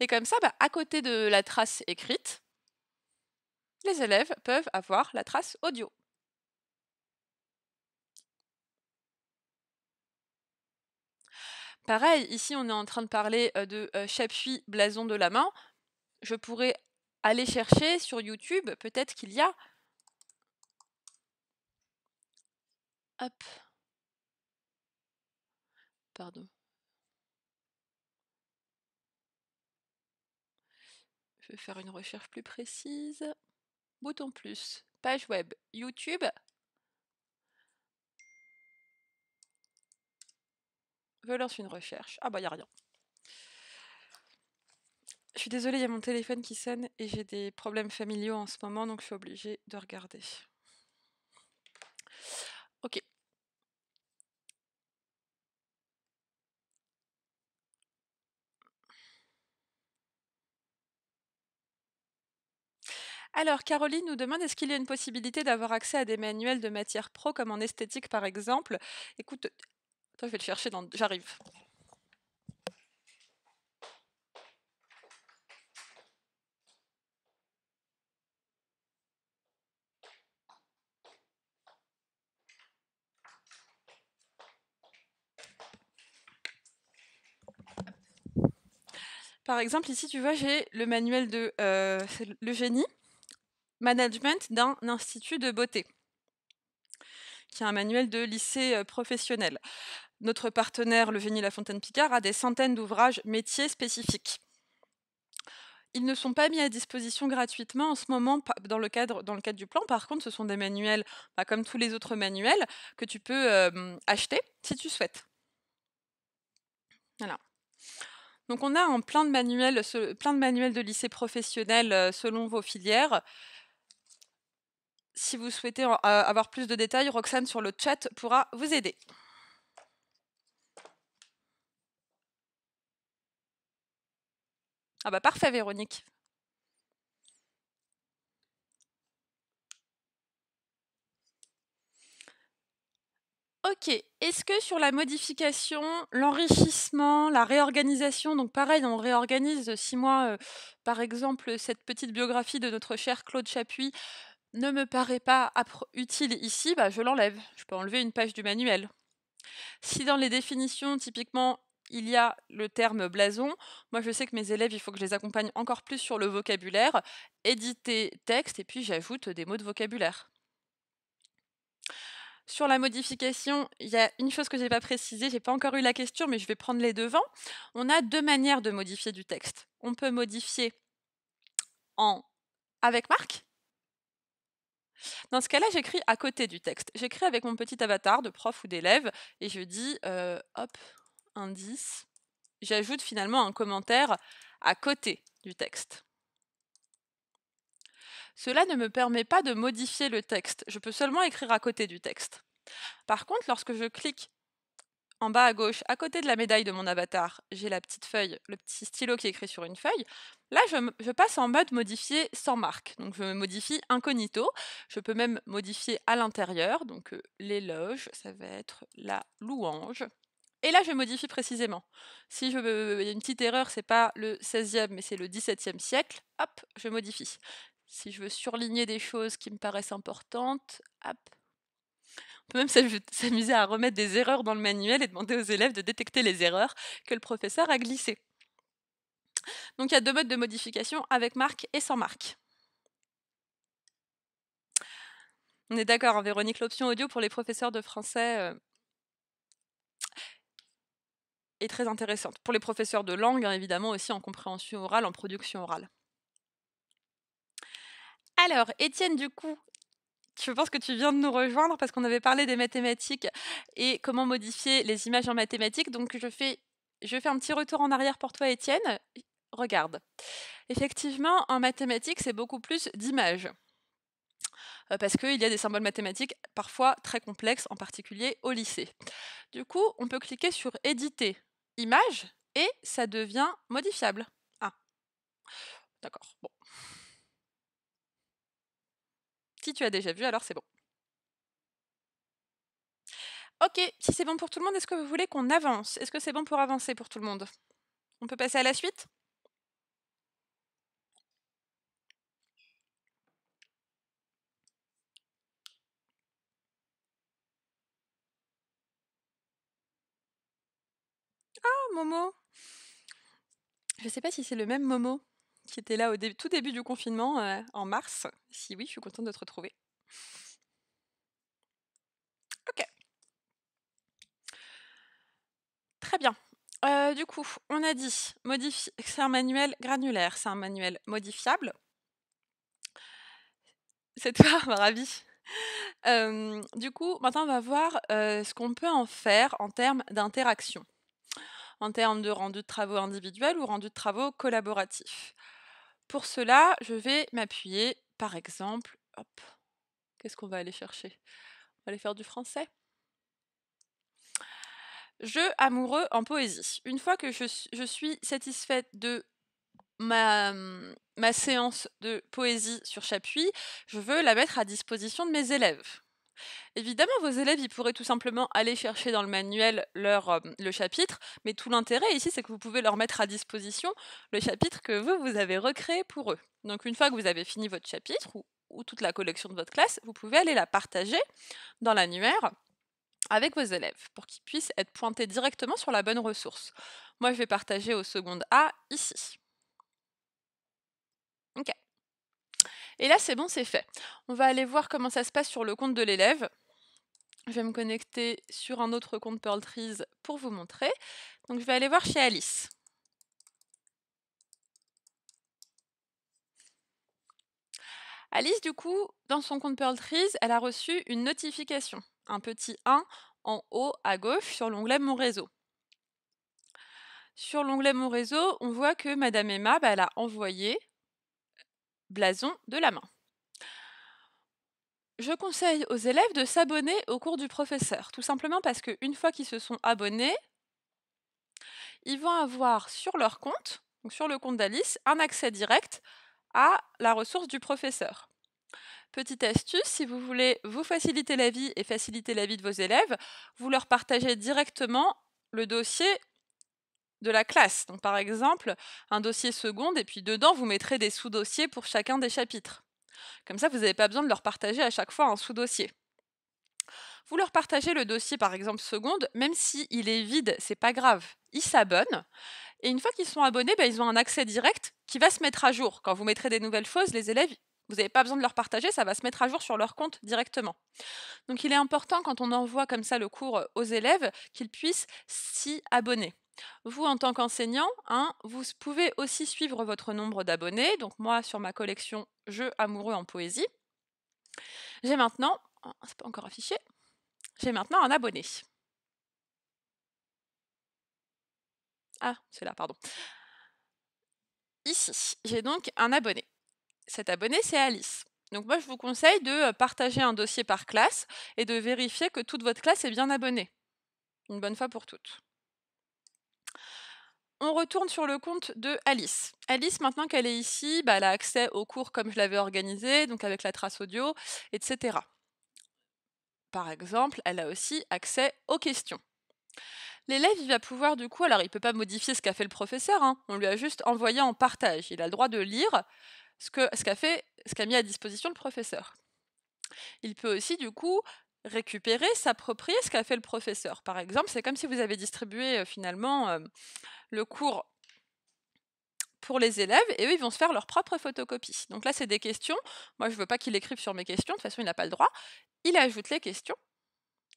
Et comme ça, bah, à côté de la trace écrite, les élèves peuvent avoir la trace audio. Pareil, ici on est en train de parler de Chapuis, blason de la main. Je pourrais aller chercher sur YouTube, peut-être qu'il y a. Hop. Pardon. Je vais faire une recherche plus précise. Bouton plus, page web, YouTube, Je lance une recherche. Ah bah, il a rien. Je suis désolée, il y a mon téléphone qui sonne et j'ai des problèmes familiaux en ce moment, donc je suis obligée de regarder. Ok. Alors, Caroline nous demande est-ce qu'il y a une possibilité d'avoir accès à des manuels de matière pro, comme en esthétique par exemple Écoute, toi, je vais le chercher dans... J'arrive. Par exemple, ici, tu vois, j'ai le manuel de euh, le génie, management d'un institut de beauté qui est un manuel de lycée professionnel. Notre partenaire, le Génie La Fontaine Picard, a des centaines d'ouvrages métiers spécifiques. Ils ne sont pas mis à disposition gratuitement en ce moment dans le cadre, du plan. Par contre, ce sont des manuels, bah, comme tous les autres manuels, que tu peux acheter si tu souhaites. Voilà. Donc on a un plein de manuels, plein de manuels de lycée professionnel selon vos filières. Si vous souhaitez euh, avoir plus de détails, Roxane sur le chat pourra vous aider. Ah bah parfait Véronique. Ok, est-ce que sur la modification, l'enrichissement, la réorganisation, donc pareil, on réorganise six mois, euh, par exemple, cette petite biographie de notre cher Claude Chapuis ne me paraît pas utile ici, bah, je l'enlève. Je peux enlever une page du manuel. Si dans les définitions, typiquement, il y a le terme blason, moi je sais que mes élèves, il faut que je les accompagne encore plus sur le vocabulaire, éditer texte, et puis j'ajoute des mots de vocabulaire. Sur la modification, il y a une chose que je n'ai pas précisée, je n'ai pas encore eu la question, mais je vais prendre les devants. On a deux manières de modifier du texte. On peut modifier en avec marque, dans ce cas-là, j'écris à côté du texte. J'écris avec mon petit avatar de prof ou d'élève et je dis euh, hop, indice. J'ajoute finalement un commentaire à côté du texte. Cela ne me permet pas de modifier le texte, je peux seulement écrire à côté du texte. Par contre, lorsque je clique en bas à gauche, à côté de la médaille de mon avatar, j'ai la petite feuille, le petit stylo qui est écrit sur une feuille. Là, je, passe en mode modifier sans marque. Donc, je me modifie incognito. Je peux même modifier à l'intérieur. Donc, euh, l'éloge, ça va être la louange. Et là, je modifie précisément. Si je veux, une petite erreur, c'est pas le 16e, mais c'est le 17e siècle. Hop, je modifie. Si je veux surligner des choses qui me paraissent importantes, hop, on peut même s'amuser à remettre des erreurs dans le manuel et demander aux élèves de détecter les erreurs que le professeur a glissées. Donc il y a deux modes de modification, avec marque et sans marque. On est d'accord, hein, Véronique, l'option audio pour les professeurs de français euh, est très intéressante. Pour les professeurs de langue, hein, évidemment, aussi en compréhension orale, en production orale. Alors, Étienne, du coup, je pense que tu viens de nous rejoindre parce qu'on avait parlé des mathématiques et comment modifier les images en mathématiques. Donc je fais, je fais un petit retour en arrière pour toi, Étienne. Regarde. Effectivement, en mathématiques, c'est beaucoup plus d'images. Euh, parce qu'il y a des symboles mathématiques parfois très complexes, en particulier au lycée. Du coup, on peut cliquer sur Éditer images et ça devient modifiable. Ah, d'accord. Bon, si tu as déjà vu, alors c'est bon. Ok, si c'est bon pour tout le monde, est-ce que vous voulez qu'on avance Est-ce que c'est bon pour avancer pour tout le monde On peut passer à la suite Ah, Momo Je ne sais pas si c'est le même Momo qui était là au tout début du confinement euh, en mars. Si oui, je suis contente de te retrouver. Ok. Très bien. Euh, du coup, on a dit que c'est un manuel granulaire, c'est un manuel modifiable. C'est toi, ma du coup, maintenant, on va voir euh, ce qu'on peut en faire en termes d'interaction, en termes de rendu de travaux individuels ou rendu de travaux collaboratifs. Pour cela, je vais m'appuyer, par exemple, hop, qu'est-ce qu'on va aller chercher On va aller faire du français. Je amoureux en poésie. Une fois que je, suis satisfaite de ma, ma séance de poésie sur Chapuis, je veux la mettre à disposition de mes élèves. Évidemment, vos élèves, ils pourraient tout simplement aller chercher dans le manuel leur, euh, le chapitre, mais tout l'intérêt ici, c'est que vous pouvez leur mettre à disposition le chapitre que vous, vous avez recréé pour eux. Donc une fois que vous avez fini votre chapitre ou, toute la collection de votre classe, vous pouvez aller la partager dans l'annuaire avec vos élèves pour qu'ils puissent être pointés directement sur la bonne ressource. Moi, je vais partager au second A ici. OK. Et là, c'est bon, c'est fait. On va aller voir comment ça se passe sur le compte de l'élève. Je vais me connecter sur un autre compte Pearl Trees pour vous montrer. Donc, je vais aller voir chez Alice. Alice, du coup, dans son compte Pearl Trees, elle a reçu une notification, un petit 1 en haut à gauche sur l'onglet Mon réseau. Sur l'onglet Mon réseau, on voit que Madame Emma, bah, elle a envoyé blason de la main. Je conseille aux élèves de s'abonner au cours du professeur, tout simplement parce qu'une fois qu'ils se sont abonnés, ils vont avoir sur leur compte, donc sur le compte d'Alice, un accès direct à la ressource du professeur. Petite astuce, si vous voulez vous faciliter la vie et faciliter la vie de vos élèves, vous leur partagez directement le dossier de la classe. Donc par exemple, un dossier seconde et puis dedans, vous mettrez des sous-dossiers pour chacun des chapitres. Comme ça, vous n'avez pas besoin de leur partager à chaque fois un sous-dossier. Vous leur partagez le dossier par exemple seconde, même s'il il est vide, c'est pas grave, ils s'abonnent. Et une fois qu'ils sont abonnés, ben, ils ont un accès direct qui va se mettre à jour. Quand vous mettrez des nouvelles choses, les élèves, vous n'avez pas besoin de leur partager, ça va se mettre à jour sur leur compte directement. Donc il est important quand on envoie comme ça le cours aux élèves qu'ils puissent s'y abonner. Vous, en tant qu'enseignant, hein, vous pouvez aussi suivre votre nombre d'abonnés. Donc moi, sur ma collection Jeux amoureux en poésie, j'ai maintenant, oh, pas encore affiché, j'ai maintenant un abonné. Ah, c'est là, pardon. Ici, j'ai donc un abonné. Cet abonné, c'est Alice. Donc moi, je vous conseille de euh, partager un dossier par classe et de vérifier que toute votre classe est bien abonnée, une bonne fois pour toutes. On retourne sur le compte de Alice. Alice, maintenant qu'elle est ici, bah, elle a accès aux cours comme je l'avais organisé, donc avec la trace audio, etc. Par exemple, elle a aussi accès aux questions. L'élève, il va pouvoir du coup, alors il ne peut pas modifier ce qu'a fait le professeur, hein. on lui a juste envoyé en partage. Il a le droit de lire ce qu'a fait, ce qu'a mis à disposition le professeur. Il peut aussi du coup récupérer, s'approprier ce qu'a fait le professeur. Par exemple, c'est comme si vous avez distribué euh, finalement euh, le cours pour les élèves et eux, ils vont se faire leur propre photocopie. Donc là, c'est des questions. Moi, je ne veux pas qu'il écrive sur mes questions. De toute façon, il n'a pas le droit. Il ajoute les questions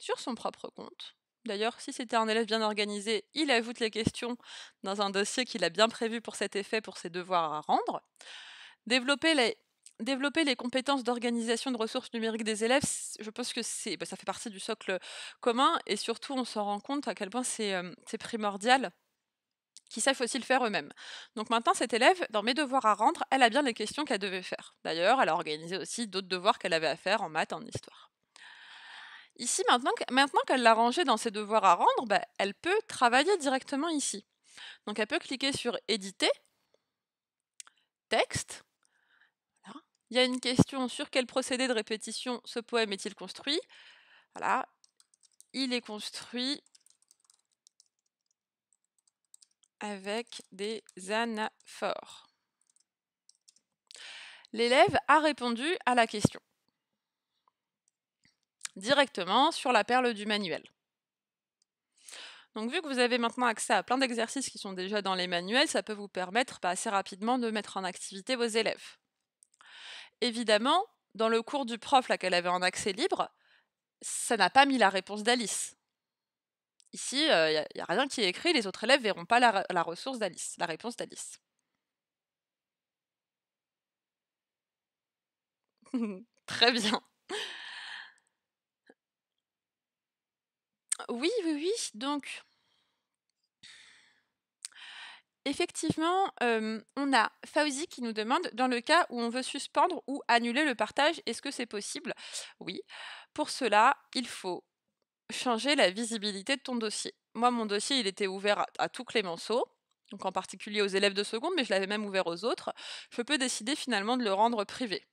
sur son propre compte. D'ailleurs, si c'était un élève bien organisé, il ajoute les questions dans un dossier qu'il a bien prévu pour cet effet, pour ses devoirs à rendre. Développer les, compétences d'organisation de ressources numériques des élèves, je pense que bah, ça fait partie du socle commun et surtout, on s'en rend compte à quel point c'est euh, primordial qui savent aussi le faire eux-mêmes. Donc maintenant, cette élève, dans mes devoirs à rendre, elle a bien les questions qu'elle devait faire. D'ailleurs, elle a organisé aussi d'autres devoirs qu'elle avait à faire en maths, en histoire. Ici, maintenant, qu'elle l'a rangé dans ses devoirs à rendre, bah, elle peut travailler directement ici. Donc elle peut cliquer sur Éditer, Texte. Il y a une question sur quel procédé de répétition ce poème est-il construit. Voilà. Il est construit avec des anaphores. L'élève a répondu à la question directement sur la perle du manuel. Donc vu que vous avez maintenant accès à plein d'exercices qui sont déjà dans les manuels, ça peut vous permettre pas bah, assez rapidement de mettre en activité vos élèves. Évidemment, dans le cours du prof là qu'elle avait en accès libre, ça n'a pas mis la réponse d'Alice. Ici, il n'y a, rien qui est écrit, les autres élèves ne verront pas la, ressource d'Alice, la réponse d'Alice. Très bien. Oui, oui, oui, donc... Effectivement, on a Fauzi qui nous demande, dans le cas où on veut suspendre ou annuler le partage, est-ce que c'est possible Oui. Pour cela, il faut changer la visibilité de ton dossier. Moi, mon dossier, il était ouvert à, tous tout Clémenceau, donc en particulier aux élèves de seconde, mais je l'avais même ouvert aux autres. Je peux décider finalement de le rendre privé.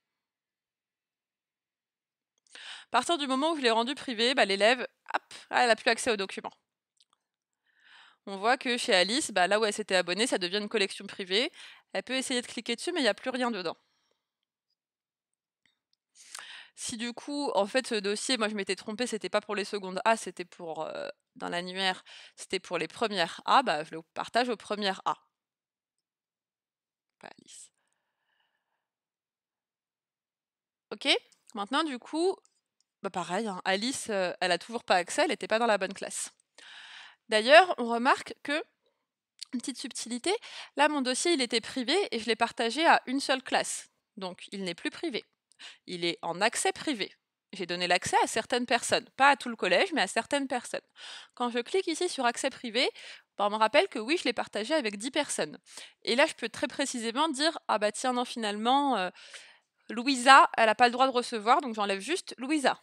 À partir du moment où je l'ai rendu privé, bah, l'élève, hop, ah, elle n'a plus accès aux documents. On voit que chez Alice, bah, là où elle s'était abonnée, ça devient une collection privée. Elle peut essayer de cliquer dessus, mais il n'y a plus rien dedans. Si du coup, en fait, ce dossier, moi je m'étais trompée, c'était pas pour les secondes A, c'était pour, euh, dans l'annuaire, c'était pour les premières A, bah, je le partage aux premières A. Alice. Ok Maintenant, du coup, bah, pareil, hein, Alice, euh, elle a toujours pas accès, elle n'était pas dans la bonne classe. D'ailleurs, on remarque que, une petite subtilité, là, mon dossier, il était privé et je l'ai partagé à une seule classe. Donc, il n'est plus privé il est en accès privé. J'ai donné l'accès à certaines personnes, pas à tout le collège, mais à certaines personnes. Quand je clique ici sur accès privé, bah, on me rappelle que oui, je l'ai partagé avec 10 personnes. Et là, je peux très précisément dire, ah bah tiens, non, finalement, euh, Louisa, elle n'a pas le droit de recevoir, donc j'enlève juste Louisa.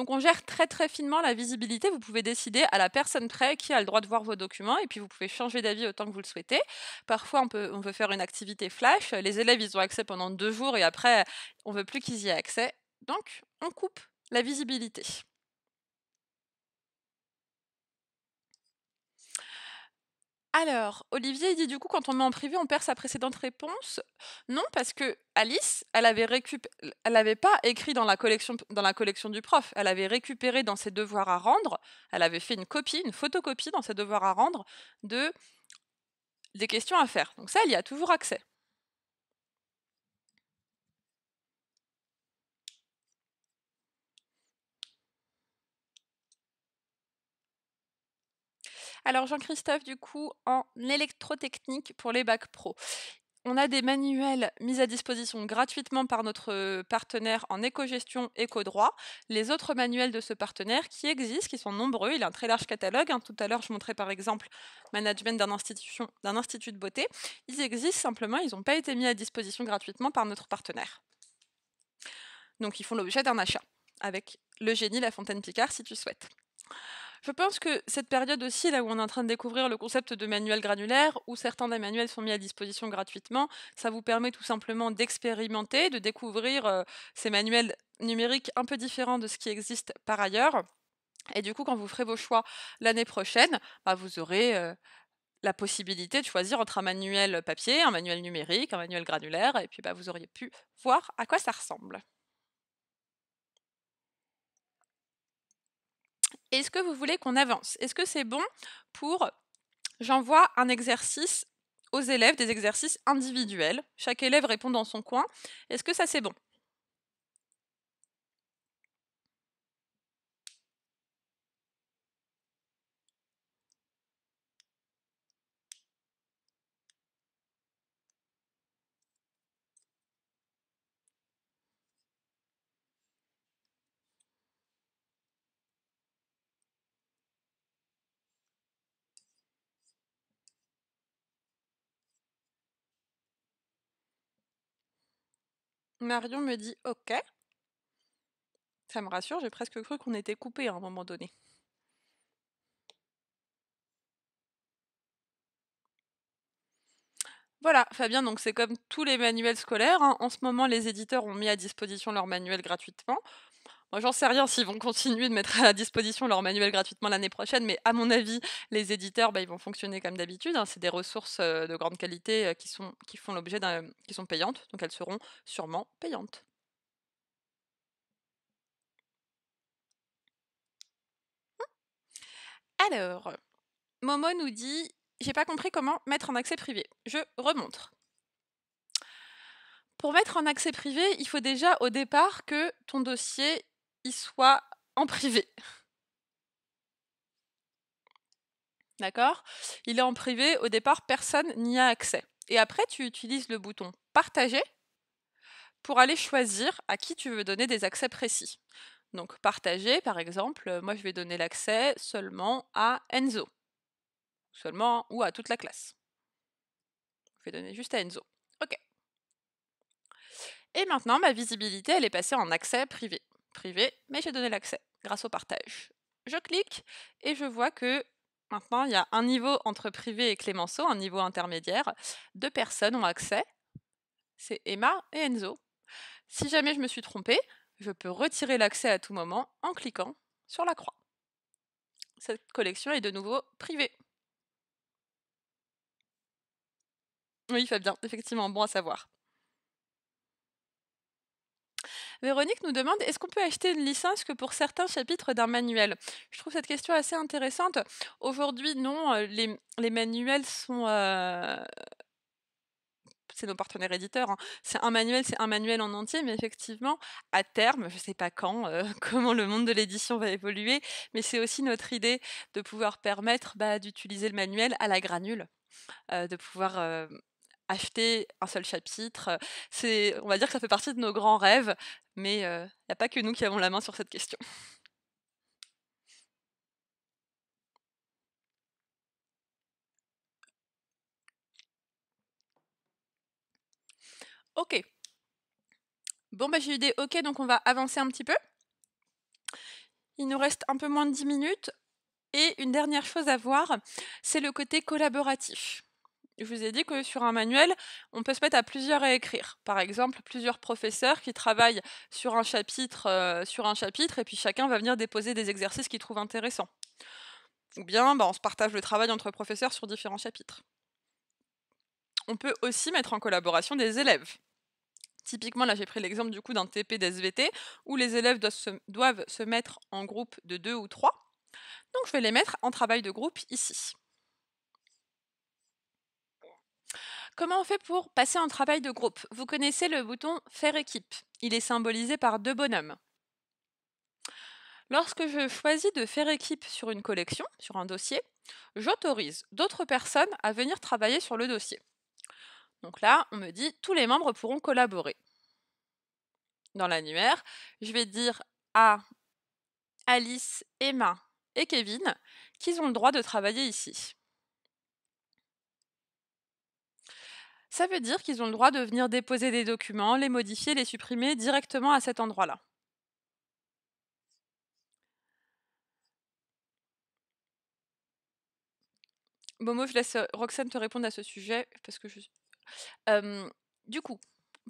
Donc on gère très très finement la visibilité. Vous pouvez décider à la personne près qui a le droit de voir vos documents et puis vous pouvez changer d'avis autant que vous le souhaitez. Parfois on peut on veut faire une activité flash. Les élèves ils ont accès pendant deux jours et après on veut plus qu'ils y aient accès. Donc on coupe la visibilité. Alors, Olivier, dit du coup, quand on met en privé, on perd sa précédente réponse. Non, parce que Alice, elle n'avait pas écrit dans la, collection, dans la collection du prof. Elle avait récupéré dans ses devoirs à rendre, elle avait fait une copie, une photocopie dans ses devoirs à rendre de des questions à faire. Donc ça, elle y a toujours accès. Alors Jean-Christophe, du coup, en électrotechnique pour les bacs pro. On a des manuels mis à disposition gratuitement par notre partenaire en éco-gestion, éco-droit. Les autres manuels de ce partenaire qui existent, qui sont nombreux, il a un très large catalogue. Hein. Tout à l'heure, je montrais par exemple Management d'un d'un institut de beauté. Ils existent simplement, ils n'ont pas été mis à disposition gratuitement par notre partenaire. Donc, ils font l'objet d'un achat avec le génie La Fontaine Picard si tu souhaites. Je pense que cette période aussi, là où on est en train de découvrir le concept de manuel granulaire, où certains des manuels sont mis à disposition gratuitement, ça vous permet tout simplement d'expérimenter, de découvrir euh, ces manuels numériques un peu différents de ce qui existe par ailleurs. Et du coup, quand vous ferez vos choix l'année prochaine, bah, vous aurez euh, la possibilité de choisir entre un manuel papier, un manuel numérique, un manuel granulaire, et puis bah, vous auriez pu voir à quoi ça ressemble. Est-ce que vous voulez qu'on avance Est-ce que c'est bon pour... J'envoie un exercice aux élèves, des exercices individuels. Chaque élève répond dans son coin. Est-ce que ça c'est bon Marion me dit OK. Ça me rassure, j'ai presque cru qu'on était coupé à un moment donné. Voilà, Fabien, donc c'est comme tous les manuels scolaires. Hein. En ce moment, les éditeurs ont mis à disposition leurs manuels gratuitement. Moi, j'en sais rien s'ils vont continuer de mettre à la disposition leur manuel gratuitement l'année prochaine, mais à mon avis, les éditeurs, bah, ils vont fonctionner comme d'habitude. Hein. C'est des ressources euh, de grande qualité euh, qui, sont, qui font l'objet d'un, qui sont payantes, donc elles seront sûrement payantes. Alors, Momo nous dit J'ai pas compris comment mettre en accès privé. Je remontre. Pour mettre en accès privé, il faut déjà au départ que ton dossier il soit en privé. D'accord Il est en privé, au départ, personne n'y a accès. Et après, tu utilises le bouton Partager pour aller choisir à qui tu veux donner des accès précis. Donc partager, par exemple, euh, moi je vais donner l'accès seulement à Enzo. Seulement ou à toute la classe. Je vais donner juste à Enzo. OK. Et maintenant, ma visibilité, elle est passée en accès privé privé, mais j'ai donné l'accès grâce au partage. Je clique et je vois que maintenant il y a un niveau entre privé et Clémenceau, un niveau intermédiaire. Deux personnes ont accès. C'est Emma et Enzo. Si jamais je me suis trompée, je peux retirer l'accès à tout moment en cliquant sur la croix. Cette collection est de nouveau privée. Oui, Fabien, effectivement, bon à savoir. Véronique nous demande est-ce qu'on peut acheter une licence que pour certains chapitres d'un manuel Je trouve cette question assez intéressante. Aujourd'hui, non, euh, les, manuels sont. Euh, c'est nos partenaires éditeurs. Hein. C'est un manuel, c'est un manuel en entier, mais effectivement, à terme, je ne sais pas quand, euh, comment le monde de l'édition va évoluer, mais c'est aussi notre idée de pouvoir permettre bah, d'utiliser le manuel à la granule, de pouvoir acheter un seul chapitre. Euh, c'est, on va dire que ça fait partie de nos grands rêves, mais euh, il n'y a pas que nous qui avons la main sur cette question. Ok. Bon, bah, j'ai eu des ok, donc on va avancer un petit peu. Il nous reste un peu moins de 10 minutes. Et une dernière chose à voir, c'est le côté collaboratif je vous ai dit que sur un manuel, on peut se mettre à plusieurs à écrire. Par exemple, plusieurs professeurs qui travaillent sur un chapitre, euh, sur un chapitre et puis chacun va venir déposer des exercices qu'il trouve intéressants. Ou bien, bah, on se partage le travail entre professeurs sur différents chapitres. On peut aussi mettre en collaboration des élèves. Typiquement, là j'ai pris l'exemple du coup d'un TP d'SVT où les élèves doivent se mettre en groupe de deux ou trois. Donc je vais les mettre en travail de groupe ici. Comment on fait pour passer en travail de groupe Vous connaissez le bouton Faire équipe. Il est symbolisé par deux bonhommes. Lorsque je choisis de faire équipe sur une collection, sur un dossier, j'autorise d'autres personnes à venir travailler sur le dossier. Donc là, on me dit tous les membres pourront collaborer. Dans l'annuaire, je vais dire à Alice, Emma et Kevin qu'ils ont le droit de travailler ici. Ça veut dire qu'ils ont le droit de venir déposer des documents, les modifier, les supprimer directement à cet endroit-là. Momo, je laisse euh, Roxane te répondre à ce sujet parce que je. du coup,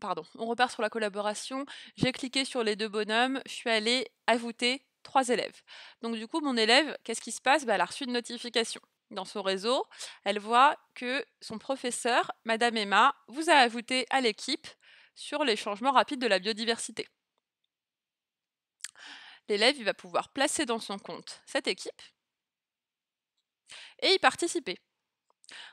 pardon, on repart sur la collaboration. J'ai cliqué sur les deux bonhommes, je suis allée ajouter trois élèves. Donc du coup, mon élève, qu'est-ce qui se passe bah, Elle a reçu une notification dans son réseau, elle voit que son professeur, Madame Emma, vous a ajouté à l'équipe sur les changements rapides de la biodiversité. L'élève va pouvoir placer dans son compte cette équipe et y participer.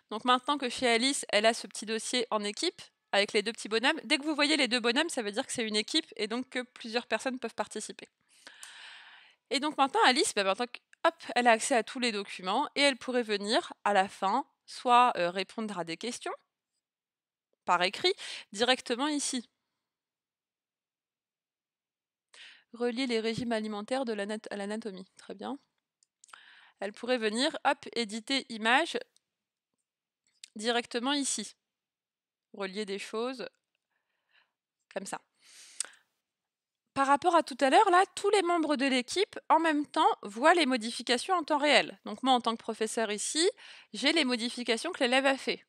Donc maintenant que chez Alice, elle a ce petit dossier en équipe avec les deux petits bonhommes, dès que vous voyez les deux bonhommes, ça veut dire que c'est une équipe et donc que plusieurs personnes peuvent participer. Et donc maintenant, Alice, bah, elle a accès à tous les documents et elle pourrait venir à la fin soit euh, répondre à des questions par écrit directement ici. Relier les régimes alimentaires de à l'anatomie. Très bien. Elle pourrait venir, hop, éditer image directement ici. Relier des choses comme ça par rapport à tout à l'heure, là, tous les membres de l'équipe, en même temps, voient les modifications en temps réel. Donc moi, en tant que professeur ici, j'ai les modifications que l'élève a fait.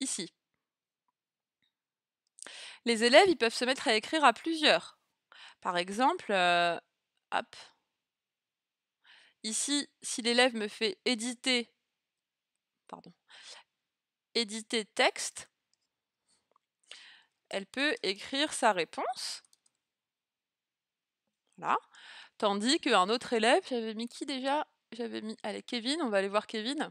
Ici. Les élèves, ils peuvent se mettre à écrire à plusieurs. Par exemple, euh, Ici, si l'élève me fait éditer, pardon, éditer texte, elle peut écrire sa réponse. Voilà. Tandis qu'un autre élève, j'avais mis qui déjà J'avais mis, allez, Kevin, on va aller voir Kevin.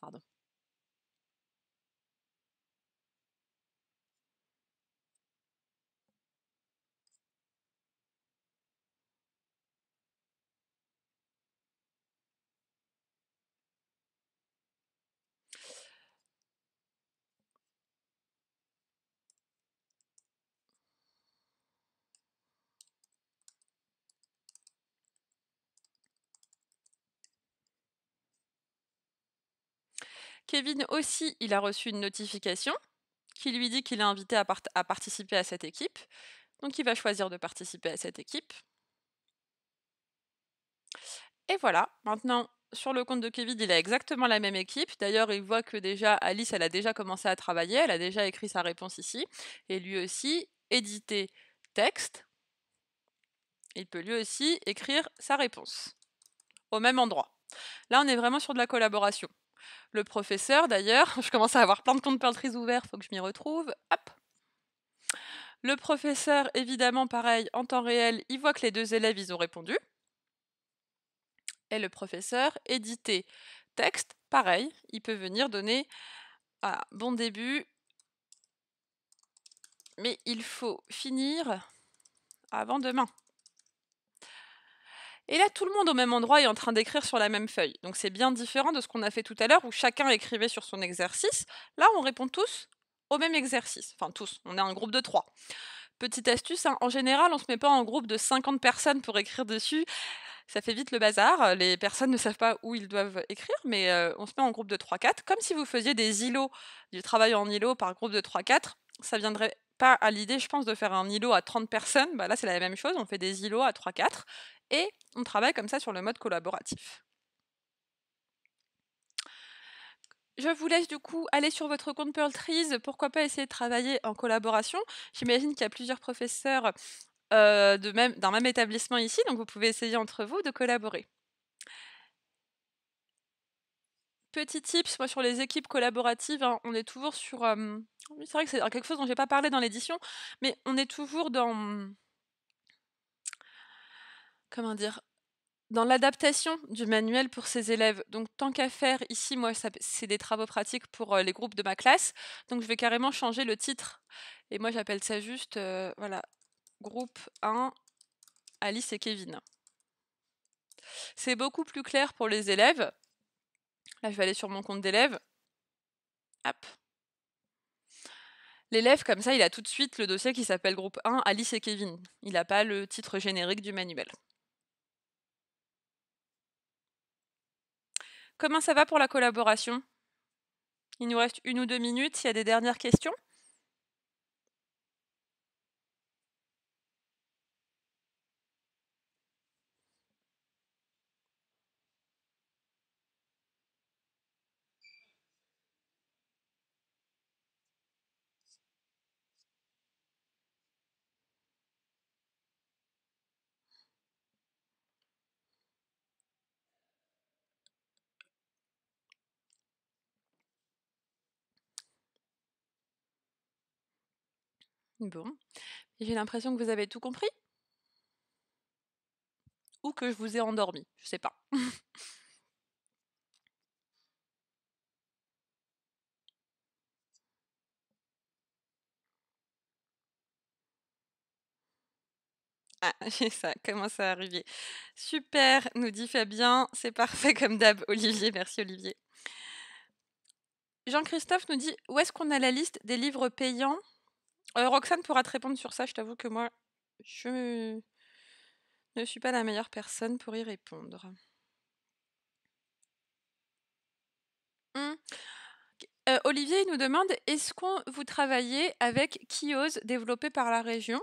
Pardon. Kevin aussi, il a reçu une notification qui lui dit qu'il est invité à, participer à cette équipe. Donc il va choisir de participer à cette équipe. Et voilà, maintenant sur le compte de Kevin, il a exactement la même équipe. D'ailleurs, il voit que déjà Alice, elle a déjà commencé à travailler, elle a déjà écrit sa réponse ici. Et lui aussi, éditer texte. Il peut lui aussi écrire sa réponse au même endroit. Là, on est vraiment sur de la collaboration le professeur d'ailleurs. Je commence à avoir plein de comptes peintres ouverts, faut que je m'y retrouve. Le professeur, évidemment, pareil, en temps réel, il voit que les deux élèves, ils ont répondu. Et le professeur, édité texte, pareil, il peut venir donner un bon début, mais il faut finir avant demain. Et là, tout le monde au même endroit est en train d'écrire sur la même feuille. Donc c'est bien différent de ce qu'on a fait tout à l'heure où chacun écrivait sur son exercice. Là, on répond tous au même exercice. Enfin, tous. On est en groupe de trois. Petite astuce, hein. en général, on ne se met pas en groupe de 50 personnes pour écrire dessus. Ça fait vite le bazar. Les personnes ne savent pas où ils doivent écrire, mais euh, on se met en groupe de 3-4. Comme si vous faisiez des îlots, du travail en îlot par groupe de 3-4. Ça ne viendrait pas à l'idée, je pense, de faire un îlot à 30 personnes. Bah, là, c'est la même chose. On fait des îlots à 3-4 et on travaille comme ça sur le mode collaboratif. Je vous laisse du coup aller sur votre compte Pearl Trees, pourquoi pas essayer de travailler en collaboration. J'imagine qu'il y a plusieurs professeurs euh, d'un même, établissement ici, donc vous pouvez essayer entre vous de collaborer. Petit tips, moi sur les équipes collaboratives, hein, on est toujours sur... Euh, c'est vrai que c'est quelque chose dont je n'ai pas parlé dans l'édition, mais on est toujours dans comment dire, dans l'adaptation du manuel pour ses élèves. Donc, tant qu'à faire, ici, moi, c'est des travaux pratiques pour euh, les groupes de ma classe. Donc, je vais carrément changer le titre. Et moi, j'appelle ça juste, euh, voilà, groupe 1, Alice et Kevin. C'est beaucoup plus clair pour les élèves. Là, je vais aller sur mon compte d'élèves. Hop. L'élève, comme ça, il a tout de suite le dossier qui s'appelle groupe 1, Alice et Kevin. Il n'a pas le titre générique du manuel. Comment ça va pour la collaboration Il nous reste une ou deux minutes s'il y a des dernières questions. Bon. J'ai l'impression que vous avez tout compris. Ou que je vous ai endormi, je sais pas. Ah, ça ça ça arrivé Super, nous dit Fabien. C'est parfait comme d'hab, Olivier. Merci, Olivier. Jean-Christophe nous dit Où est-ce qu'on a la liste des livres payants euh, Roxane pourra te répondre sur ça. Je t'avoue que moi, je ne suis pas la meilleure personne pour y répondre. Mmh. Euh, Olivier nous demande est-ce qu'on vous travaillez avec Kios développé par la région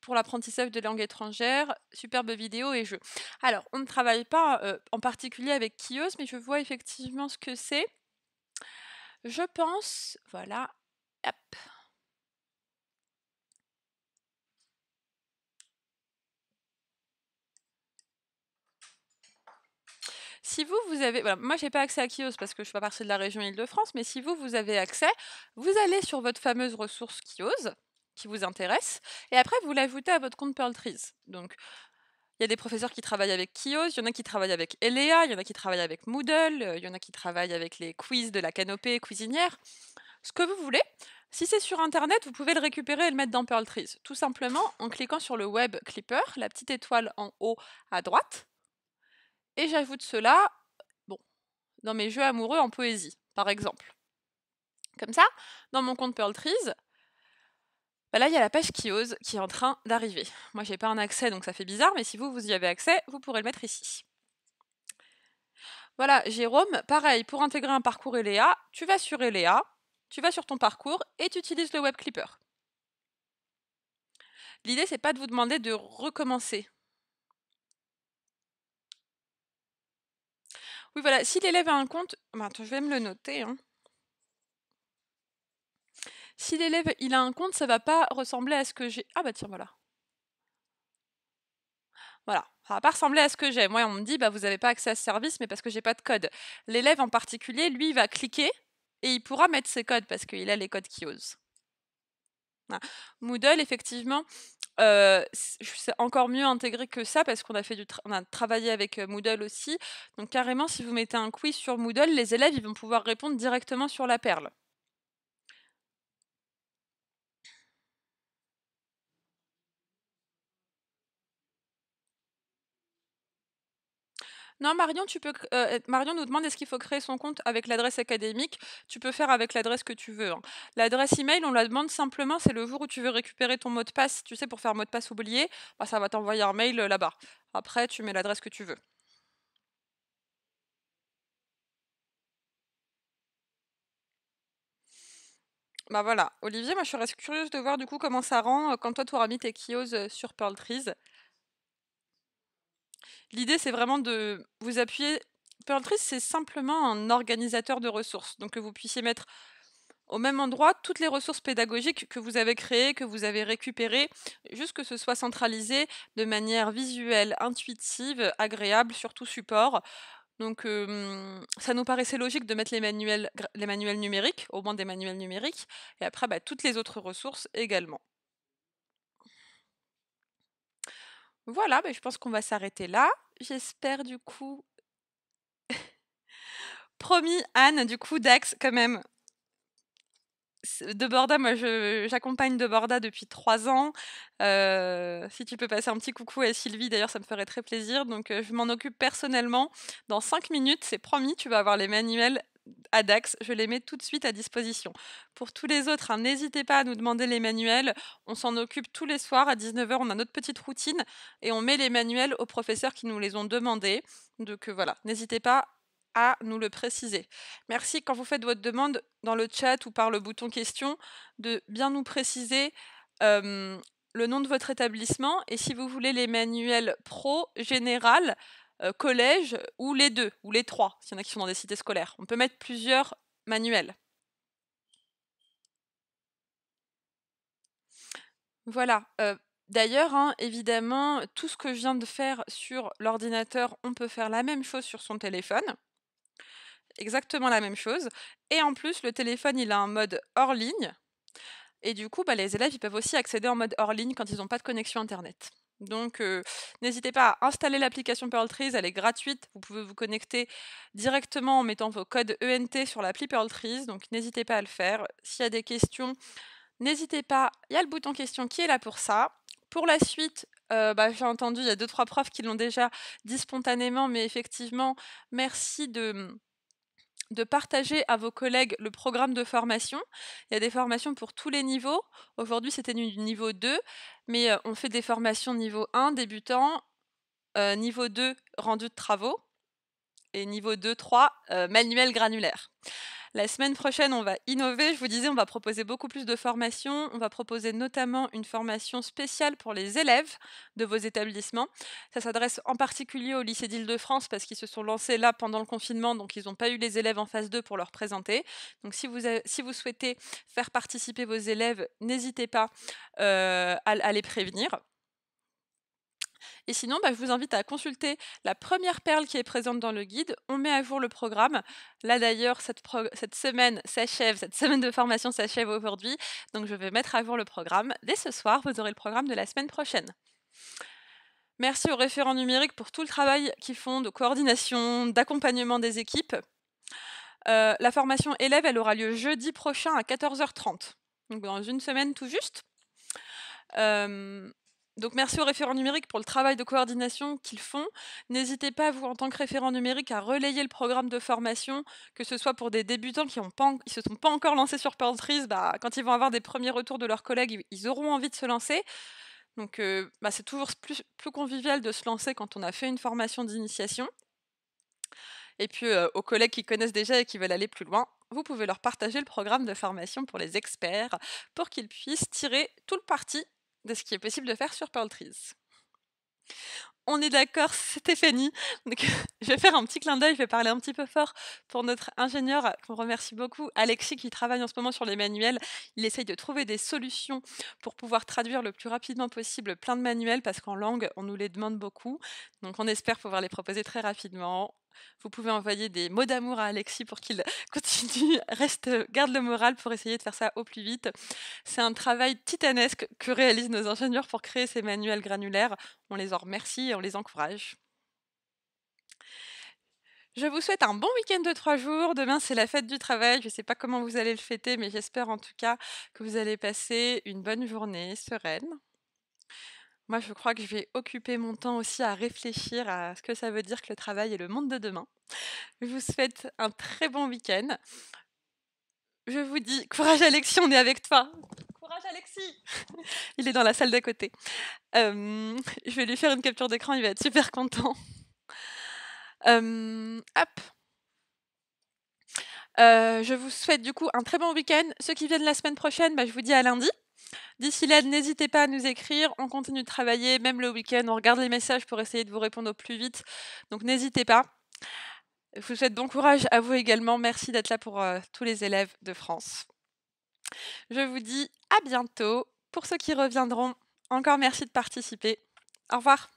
pour l'apprentissage de langues étrangères, Superbe vidéo et jeux. Alors, on ne travaille pas euh, en particulier avec Kios, mais je vois effectivement ce que c'est. Je pense, voilà, hop, Si vous, vous avez. moi, j'ai pas accès à Kios parce que je suis pas partie de la région Île-de-France, mais si vous, vous avez accès, vous allez sur votre fameuse ressource Kios qui vous intéresse, et après, vous l'ajoutez à votre compte Pearl Trees. Donc, il y a des professeurs qui travaillent avec Kios, il y en a qui travaillent avec Elea, il y en a qui travaillent avec Moodle, euh, il y en a qui travaillent avec les quiz de la canopée cuisinière. Ce que vous voulez. Si c'est sur Internet, vous pouvez le récupérer et le mettre dans Pearl Trees. Tout simplement en cliquant sur le web Clipper, la petite étoile en haut à droite. Et j'ajoute cela, bon, dans mes jeux amoureux en poésie, par exemple. Comme ça, dans mon compte Pearl Trees, bah là, il y a la page qui ose qui est en train d'arriver. Moi, j'ai pas un accès, donc ça fait bizarre, mais si vous, vous y avez accès, vous pourrez le mettre ici. Voilà, Jérôme, pareil, pour intégrer un parcours Elea, tu vas sur Elea, tu vas sur ton parcours et tu utilises le web clipper. L'idée, c'est pas de vous demander de recommencer, Oui, voilà, si l'élève a un compte, bah, je vais me le noter. Hein. Si l'élève il a un compte, ça va pas ressembler à ce que j'ai. Ah bah tiens, voilà. Voilà. Ça va pas ressembler à ce que j'ai. Moi, on me dit, bah, vous n'avez pas accès à ce service, mais parce que j'ai pas de code. L'élève en particulier, lui, va cliquer et il pourra mettre ses codes parce qu'il a les codes qui osent. Moodle, effectivement, c'est encore mieux intégré que ça parce qu'on a fait du on a travaillé avec Moodle aussi. Donc carrément, si vous mettez un quiz sur Moodle, les élèves ils vont pouvoir répondre directement sur la perle. Non, Marion, tu peux, euh, Marion nous demande est-ce qu'il faut créer son compte avec l'adresse académique. Tu peux faire avec l'adresse que tu veux. Hein. L'adresse email, on la demande simplement, c'est le jour où tu veux récupérer ton mot de passe. Tu sais, pour faire mot de passe oublié, bah, ça va t'envoyer un mail euh, là-bas. Après, tu mets l'adresse que tu veux. Bah voilà, Olivier, moi je serais curieuse de voir du coup comment ça rend euh, quand toi tu auras mis tes kiosques sur Pearl Trees. L'idée, c'est vraiment de vous appuyer. Pearl c'est simplement un organisateur de ressources. Donc, que vous puissiez mettre au même endroit toutes les ressources pédagogiques que vous avez créées, que vous avez récupérées, juste que ce soit centralisé de manière visuelle, intuitive, agréable sur tout support. Donc ça nous paraissait logique de mettre les manuels, les manuels numériques, au moins des manuels numériques, et après bah, toutes les autres ressources également. Voilà, ben, je pense qu'on va s'arrêter là. J'espère du coup. Promis, Anne, du coup, Dax, quand même. De Borda, moi j'accompagne De Borda depuis trois ans. Euh, si tu peux passer un petit coucou à Sylvie, d'ailleurs ça me ferait très plaisir. Donc euh, je m'en occupe personnellement. Dans cinq minutes, c'est promis, tu vas avoir les manuels Adax, je les mets tout de suite à disposition. Pour tous les autres, hein, n'hésitez pas à nous demander les manuels. On s'en occupe tous les soirs à 19h. On a notre petite routine et on met les manuels aux professeurs qui nous les ont demandés. Donc euh, voilà, n'hésitez pas à nous le préciser. Merci quand vous faites votre demande dans le chat ou par le bouton question de bien nous préciser le nom de votre établissement et si vous voulez les manuels pro général, euh, collège ou les deux, ou les trois, s'il y en a qui sont dans des cités scolaires. On peut mettre plusieurs manuels. Voilà. Euh, d'ailleurs, hein, évidemment, tout ce que je viens de faire sur l'ordinateur, on peut faire la même chose sur son téléphone. Exactement la même chose. Et en plus, le téléphone, il a un mode hors ligne. Et du coup, bah, les élèves, ils peuvent aussi accéder en mode hors ligne quand ils n'ont pas de connexion Internet. Donc n'hésitez pas à installer l'application Pearl Trees, elle est gratuite, vous pouvez vous connecter directement en mettant vos codes ENT sur l'appli Pearl Trees, donc n'hésitez pas à le faire. S'il y a des questions, n'hésitez pas, il y a le bouton question qui est là pour ça. Pour la suite, bah, j'ai entendu, il y a deux, trois profs qui l'ont déjà dit spontanément, mais effectivement, merci de mmh, de partager à vos collègues le programme de formation. Il y a des formations pour tous les niveaux. Aujourd'hui, c'était du niveau 2, mais euh, on fait des formations niveau 1, débutant, euh, niveau 2, rendu de travaux, et niveau 2, 3, euh, manuel granulaire. La semaine prochaine, on va innover. Je vous disais, on va proposer beaucoup plus de formations. On va proposer notamment une formation spéciale pour les élèves de vos établissements. Ça s'adresse en particulier au lycées d'Île-de-France parce qu'ils se sont lancés là pendant le confinement, donc ils n'ont pas eu les élèves en phase 2 pour leur présenter. Donc si vous, si vous souhaitez faire participer vos élèves, n'hésitez pas euh, à les prévenir. Et sinon, bah, je vous invite à consulter la première perle qui est présente dans le guide. On met à jour le programme. Là d'ailleurs, cette, semaine s'achève, cette semaine de formation s'achève aujourd'hui. Donc je vais mettre à jour le programme. Dès ce soir, vous aurez le programme de la semaine prochaine. Merci aux référents numériques pour tout le travail qu'ils font de coordination, d'accompagnement des équipes. Euh, la formation élève, elle aura lieu jeudi prochain à 14h30, donc dans une semaine tout juste. Euh, donc merci aux référents numériques pour le travail de coordination qu'ils font. N'hésitez pas, vous, en tant que référent numérique, à relayer le programme de formation, que ce soit pour des débutants qui ne se sont pas encore lancés sur Pearl bah, quand ils vont avoir des premiers retours de leurs collègues, ils auront envie de se lancer. Donc euh, bah, c'est toujours plus, plus, convivial de se lancer quand on a fait une formation d'initiation. Et puis euh, aux collègues qui connaissent déjà et qui veulent aller plus loin, vous pouvez leur partager le programme de formation pour les experts pour qu'ils puissent tirer tout le parti de ce qui est possible de faire sur Pearl On est d'accord, Stéphanie. Donc, je vais faire un petit clin d'œil, je vais parler un petit peu fort pour notre ingénieur qu'on remercie beaucoup, Alexis, qui travaille en ce moment sur les manuels. Il essaye de trouver des solutions pour pouvoir traduire le plus rapidement possible plein de manuels parce qu'en langue, on nous les demande beaucoup. Donc on espère pouvoir les proposer très rapidement. Vous pouvez envoyer des mots d'amour à Alexis pour qu'il continue, reste, garde le moral pour essayer de faire ça au plus vite. C'est un travail titanesque que réalisent nos ingénieurs pour créer ces manuels granulaires. On les en remercie et on les encourage. Je vous souhaite un bon week-end de trois jours. Demain, c'est la fête du travail. Je ne sais pas comment vous allez le fêter, mais j'espère en tout cas que vous allez passer une bonne journée sereine. Moi, je crois que je vais occuper mon temps aussi à réfléchir à ce que ça veut dire que le travail est le monde de demain. Je vous souhaite un très bon week-end. Je vous dis, courage Alexis, on est avec toi. Courage Alexis Il est dans la salle d'à côté. je vais lui faire une capture d'écran, il va être super content. hop euh, je vous souhaite du coup un très bon week-end. Ceux qui viennent la semaine prochaine, bah, je vous dis à lundi. D'ici là, n'hésitez pas à nous écrire. On continue de travailler, même le week-end. On regarde les messages pour essayer de vous répondre au plus vite. Donc n'hésitez pas. Je vous souhaite bon courage à vous également. Merci d'être là pour euh, tous les élèves de France. Je vous dis à bientôt. Pour ceux qui reviendront, encore merci de participer. Au revoir.